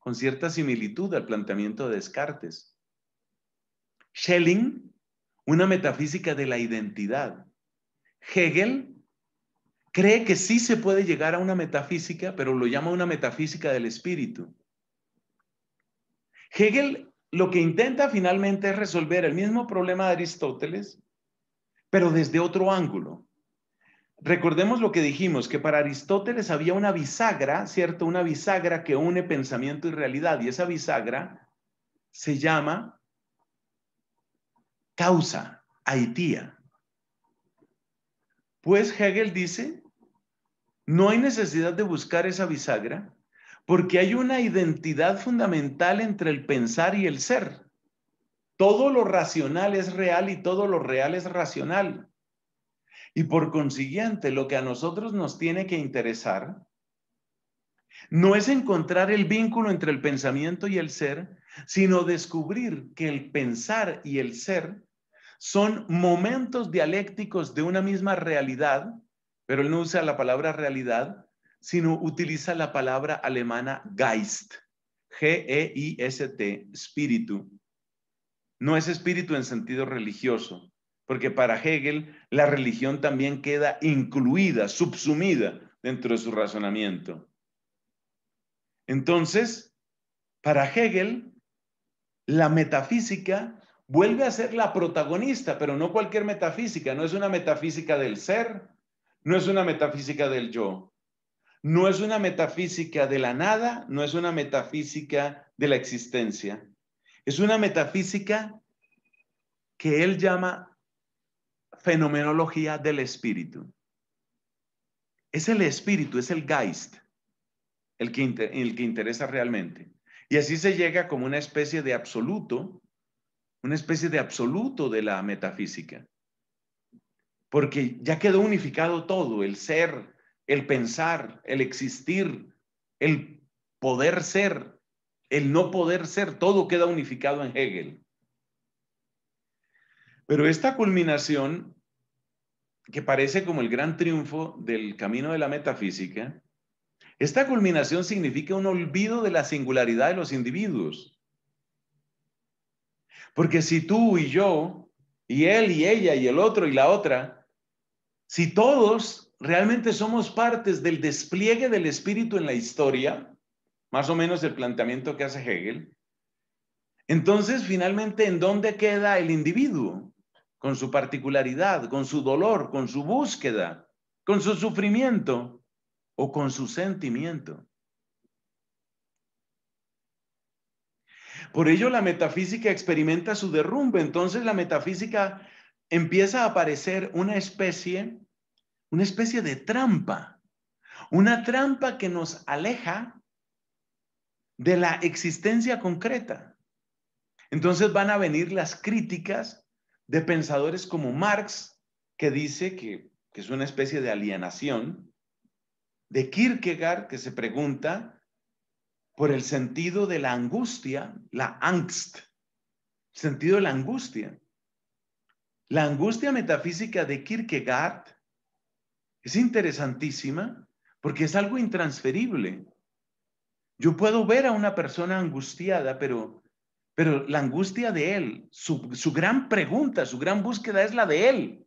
con cierta similitud al planteamiento de Descartes. Schelling, una metafísica de la identidad. Hegel cree que sí se puede llegar a una metafísica, pero lo llama una metafísica del espíritu. Hegel lo que intenta finalmente es resolver el mismo problema de Aristóteles, pero desde otro ángulo. Recordemos lo que dijimos, que para Aristóteles había una bisagra, ¿cierto? Una bisagra que une pensamiento y realidad, y esa bisagra se llama causa, haitía. Pues Hegel dice, no hay necesidad de buscar esa bisagra porque hay una identidad fundamental entre el pensar y el ser. Todo lo racional es real y todo lo real es racional. Y por consiguiente, lo que a nosotros nos tiene que interesar no es encontrar el vínculo entre el pensamiento y el ser, sino descubrir que el pensar y el ser son momentos dialécticos de una misma realidad, pero él no usa la palabra realidad, sino utiliza la palabra alemana Geist, G-E-I-S-T, espíritu. No es espíritu en sentido religioso, porque para Hegel la religión también queda incluida, subsumida dentro de su razonamiento. Entonces, para Hegel, la metafísica vuelve a ser la protagonista, pero no cualquier metafísica, no es una metafísica del ser, no es una metafísica del yo, no es una metafísica de la nada, no es una metafísica de la existencia, es una metafísica que él llama fenomenología del espíritu. Es el espíritu, es el geist, el que, el que interesa realmente. Y así se llega como una especie de absoluto, una especie de absoluto de la metafísica. Porque ya quedó unificado todo, el ser, el pensar, el existir, el poder ser, el no poder ser, todo queda unificado en Hegel. Pero esta culminación, que parece como el gran triunfo del camino de la metafísica, esta culminación significa un olvido de la singularidad de los individuos. Porque si tú y yo, y él y ella y el otro y la otra, si todos realmente somos partes del despliegue del espíritu en la historia, más o menos el planteamiento que hace Hegel, entonces finalmente, ¿en dónde queda el individuo? con su particularidad, con su dolor, con su búsqueda, con su sufrimiento o con su sentimiento. Por ello la metafísica experimenta su derrumbe, entonces la metafísica empieza a aparecer una especie, una especie de trampa, una trampa que nos aleja de la existencia concreta. Entonces van a venir las críticas de pensadores como Marx, que dice que, es una especie de alienación, de Kierkegaard, que se pregunta por el sentido de la angustia, la angst, sentido de la angustia. La angustia metafísica de Kierkegaard es interesantísima porque es algo intransferible. Yo puedo ver a una persona angustiada, pero pero la angustia de él, su, gran pregunta, su gran búsqueda es la de él.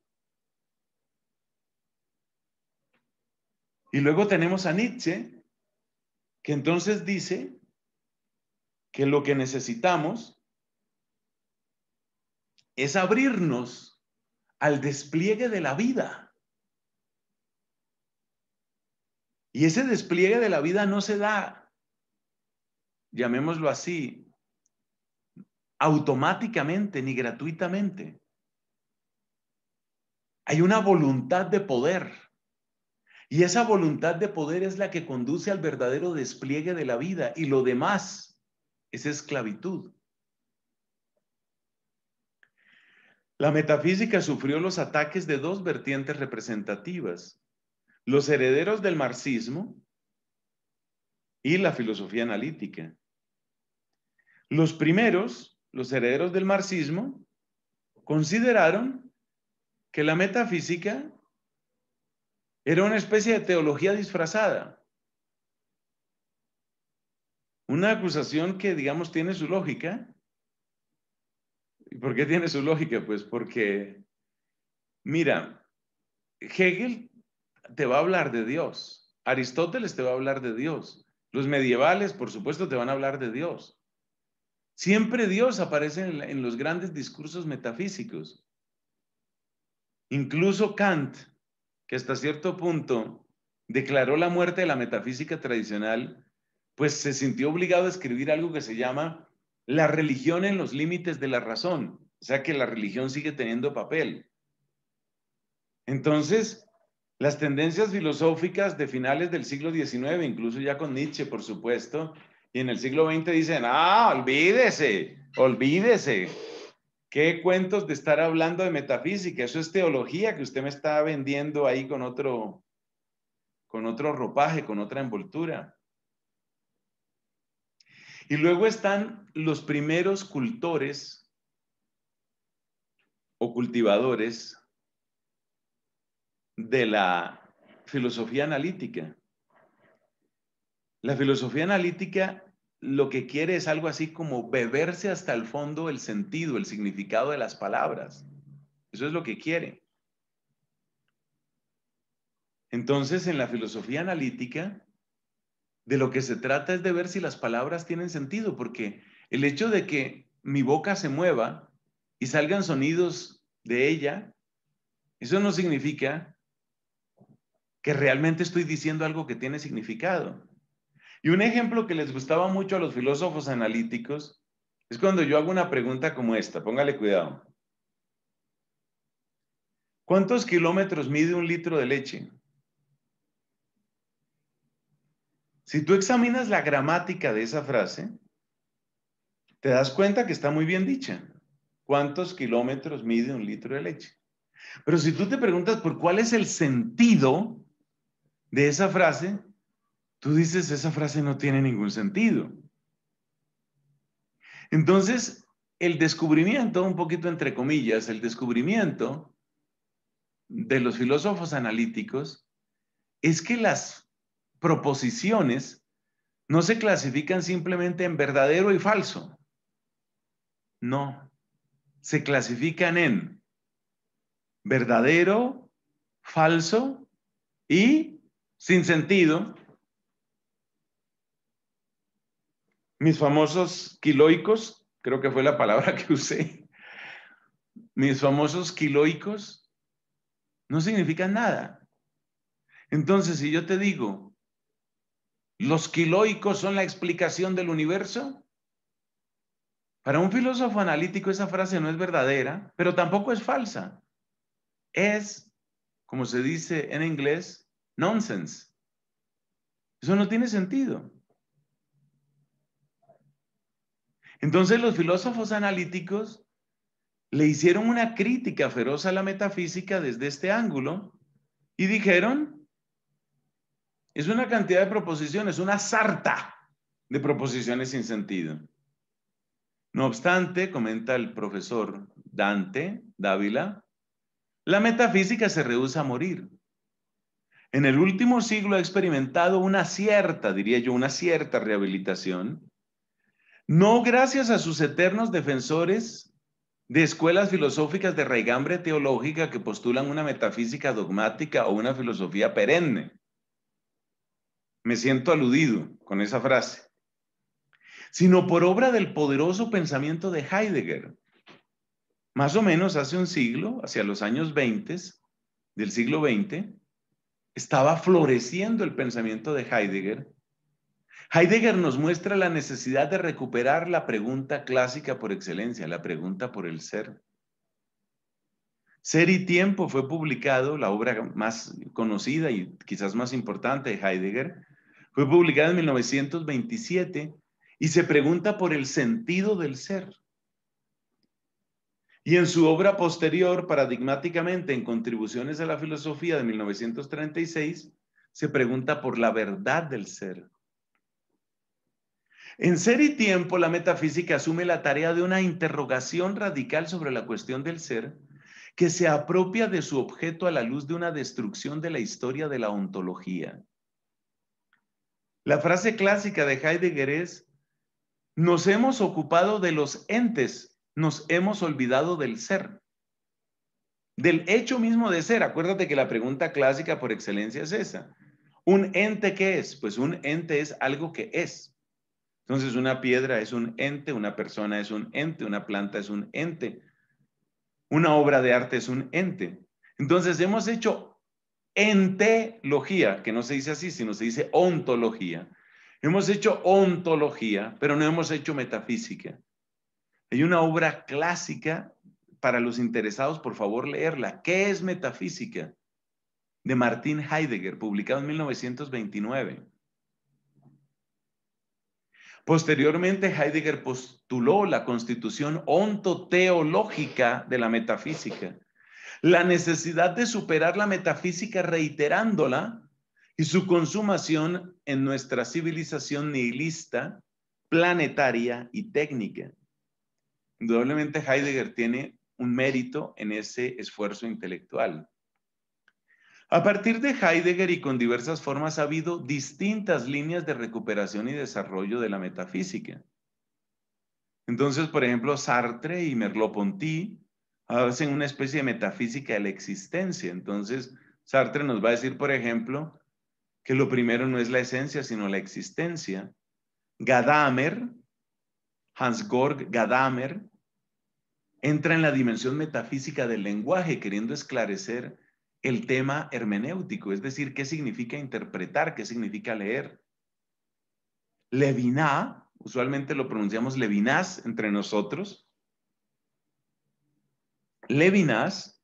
Y luego tenemos a Nietzsche, que entonces dice que lo que necesitamos es abrirnos al despliegue de la vida. Y ese despliegue de la vida no se da, llamémoslo así, automáticamente ni gratuitamente. Hay una voluntad de poder. Y esa voluntad de poder es la que conduce al verdadero despliegue de la vida y lo demás es esclavitud. La metafísica sufrió los ataques de dos vertientes representativas, los herederos del marxismo y la filosofía analítica. Los primeros los herederos del marxismo consideraron que la metafísica era una especie de teología disfrazada. Una acusación que, digamos, tiene su lógica. ¿Y por qué tiene su lógica? Pues porque, mira, Hegel te va a hablar de Dios, Aristóteles te va a hablar de Dios, los medievales, por supuesto, te van a hablar de Dios. Siempre Dios aparece en, los grandes discursos metafísicos. Incluso Kant, que hasta cierto punto declaró la muerte de la metafísica tradicional, pues se sintió obligado a escribir algo que se llama la religión en los límites de la razón. O sea que la religión sigue teniendo papel. Entonces, las tendencias filosóficas de finales del siglo XIX, incluso ya con Nietzsche, por supuesto, y en el siglo XX dicen, ah, olvídese, olvídese. ¿Qué cuentos de estar hablando de metafísica? Eso es teología que usted me está vendiendo ahí con otro, con otro ropaje, con otra envoltura. Y luego están los primeros cultores o cultivadores de la filosofía analítica. La filosofía analítica lo que quiere es algo así como beberse hasta el fondo el sentido, el significado de las palabras. Eso es lo que quiere. Entonces, en la filosofía analítica, de lo que se trata es de ver si las palabras tienen sentido, porque el hecho de que mi boca se mueva y salgan sonidos de ella, eso no significa que realmente estoy diciendo algo que tiene significado. Y un ejemplo que les gustaba mucho a los filósofos analíticos es cuando yo hago una pregunta como esta, póngale cuidado. ¿Cuántos kilómetros mide un litro de leche? Si tú examinas la gramática de esa frase, te das cuenta que está muy bien dicha. ¿Cuántos kilómetros mide un litro de leche? Pero si tú te preguntas por cuál es el sentido de esa frase, tú dices, esa frase no tiene ningún sentido. Entonces, el descubrimiento, un poquito entre comillas, el descubrimiento de los filósofos analíticos es que las proposiciones no se clasifican simplemente en verdadero y falso. No, se clasifican en verdadero, falso y sin sentido, mis famosos quiloicos, creo que fue la palabra que usé, mis famosos quiloicos no significan nada. Entonces, si yo te digo, los quiloicos son la explicación del universo, para un filósofo analítico esa frase no es verdadera, pero tampoco es falsa. Es, como se dice en inglés, nonsense. Eso no tiene sentido. Entonces los filósofos analíticos le hicieron una crítica feroz a la metafísica desde este ángulo y dijeron, es una cantidad de proposiciones, una sarta de proposiciones sin sentido. No obstante, comenta el profesor Dante Dávila, la metafísica se rehúsa a morir. En el último siglo ha experimentado una cierta, diría yo, una cierta rehabilitación no gracias a sus eternos defensores de escuelas filosóficas de raigambre teológica que postulan una metafísica dogmática o una filosofía perenne. Me siento aludido con esa frase. Sino por obra del poderoso pensamiento de Heidegger. Más o menos hace un siglo, hacia los años 20 del siglo XX, estaba floreciendo el pensamiento de Heidegger Heidegger nos muestra la necesidad de recuperar la pregunta clásica por excelencia, la pregunta por el ser. Ser y Tiempo fue publicado, la obra más conocida y quizás más importante de Heidegger, fue publicada en 1927 y se pregunta por el sentido del ser. Y en su obra posterior, paradigmáticamente en Contribuciones a la Filosofía de 1936, se pregunta por la verdad del ser. En Ser y Tiempo, la metafísica asume la tarea de una interrogación radical sobre la cuestión del ser, que se apropia de su objeto a la luz de una destrucción de la historia de la ontología. La frase clásica de Heidegger es, nos hemos ocupado de los entes, nos hemos olvidado del ser, del hecho mismo de ser. Acuérdate que la pregunta clásica por excelencia es esa. ¿Un ente qué es? Pues un ente es algo que es. Entonces una piedra es un ente, una persona es un ente, una planta es un ente, una obra de arte es un ente. Entonces hemos hecho entelogía, que no se dice así, sino se dice ontología. Hemos hecho ontología, pero no hemos hecho metafísica. Hay una obra clásica para los interesados, por favor, leerla. ¿Qué es metafísica? De Martin Heidegger, publicado en 1929. Posteriormente, Heidegger postuló la constitución ontoteológica de la metafísica, la necesidad de superar la metafísica reiterándola y su consumación en nuestra civilización nihilista, planetaria y técnica. Indudablemente Heidegger tiene un mérito en ese esfuerzo intelectual. A partir de Heidegger y con diversas formas ha habido distintas líneas de recuperación y desarrollo de la metafísica. Entonces, por ejemplo, Sartre y Merleau-Ponty hacen una especie de metafísica de la existencia. Entonces, Sartre nos va a decir, por ejemplo, que lo primero no es la esencia, sino la existencia. Gadamer, Hans gorg Gadamer, entra en la dimensión metafísica del lenguaje, queriendo esclarecer el tema hermenéutico, es decir, qué significa interpretar, qué significa leer. Leviná, usualmente lo pronunciamos Levinas entre nosotros. Levinas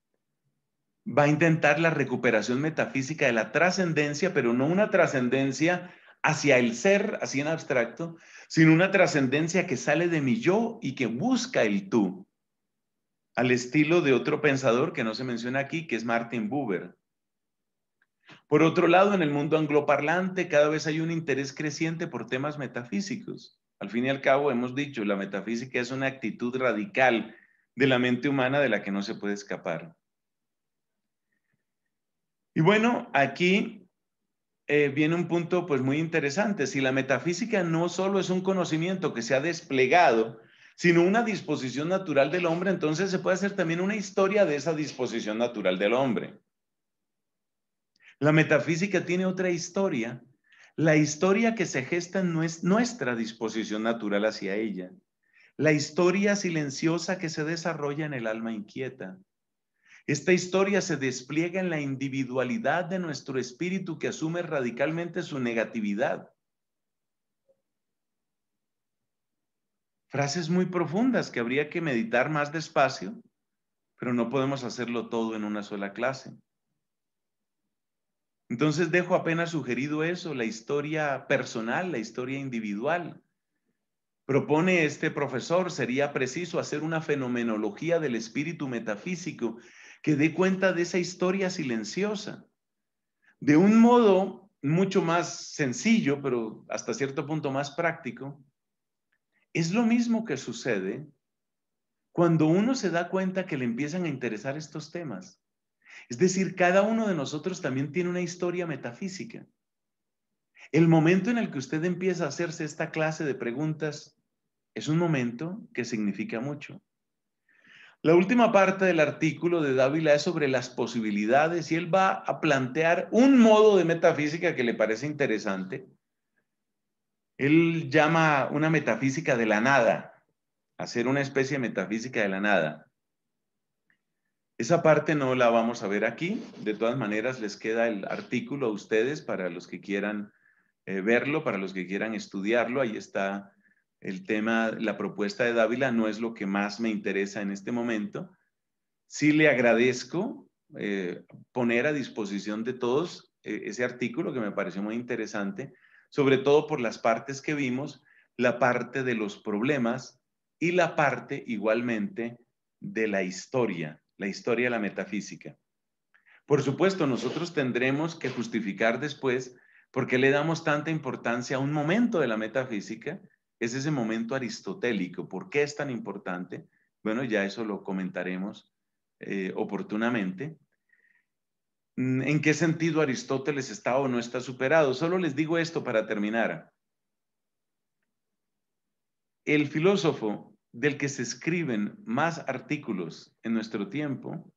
va a intentar la recuperación metafísica de la trascendencia, pero no una trascendencia hacia el ser, así en abstracto, sino una trascendencia que sale de mi yo y que busca el tú al estilo de otro pensador que no se menciona aquí, que es Martin Buber. Por otro lado, en el mundo angloparlante cada vez hay un interés creciente por temas metafísicos. Al fin y al cabo, hemos dicho, la metafísica es una actitud radical de la mente humana de la que no se puede escapar. Y bueno, aquí eh, viene un punto pues muy interesante. Si la metafísica no solo es un conocimiento que se ha desplegado sino una disposición natural del hombre, entonces se puede hacer también una historia de esa disposición natural del hombre. La metafísica tiene otra historia, la historia que se gesta no es nuestra disposición natural hacia ella, la historia silenciosa que se desarrolla en el alma inquieta. Esta historia se despliega en la individualidad de nuestro espíritu que asume radicalmente su negatividad frases muy profundas que habría que meditar más despacio, pero no podemos hacerlo todo en una sola clase. Entonces dejo apenas sugerido eso, la historia personal, la historia individual. Propone este profesor, sería preciso hacer una fenomenología del espíritu metafísico que dé cuenta de esa historia silenciosa. De un modo mucho más sencillo, pero hasta cierto punto más práctico, es lo mismo que sucede cuando uno se da cuenta que le empiezan a interesar estos temas. Es decir, cada uno de nosotros también tiene una historia metafísica. El momento en el que usted empieza a hacerse esta clase de preguntas es un momento que significa mucho. La última parte del artículo de Dávila es sobre las posibilidades y él va a plantear un modo de metafísica que le parece interesante, él llama una metafísica de la nada, hacer una especie de metafísica de la nada. Esa parte no la vamos a ver aquí. De todas maneras, les queda el artículo a ustedes para los que quieran eh, verlo, para los que quieran estudiarlo. Ahí está el tema, la propuesta de Dávila no es lo que más me interesa en este momento. Sí le agradezco eh, poner a disposición de todos eh, ese artículo que me pareció muy interesante sobre todo por las partes que vimos, la parte de los problemas y la parte igualmente de la historia, la historia de la metafísica. Por supuesto, nosotros tendremos que justificar después por qué le damos tanta importancia a un momento de la metafísica, es ese momento aristotélico, ¿por qué es tan importante? Bueno, ya eso lo comentaremos eh, oportunamente. Mm, en qué sentido Aristóteles está o no está superado. Solo les digo esto para terminar. El filósofo del que se escriben más artículos en nuestro tiempo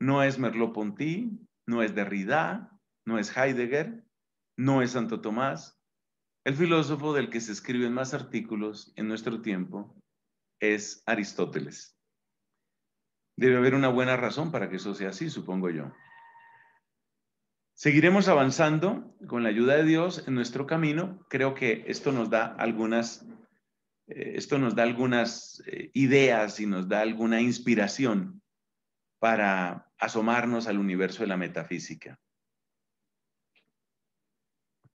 no es Merleau-Ponty, no es Derrida, no es Heidegger, no es Santo Tomás. El filósofo del que se escriben más artículos en nuestro tiempo es Aristóteles. Debe haber una buena razón para que eso sea así, supongo yo. Seguiremos avanzando con la ayuda de Dios en nuestro camino. Creo que esto nos da algunas, eh, esto nos da algunas eh, ideas y nos da alguna inspiración para asomarnos al universo de la metafísica.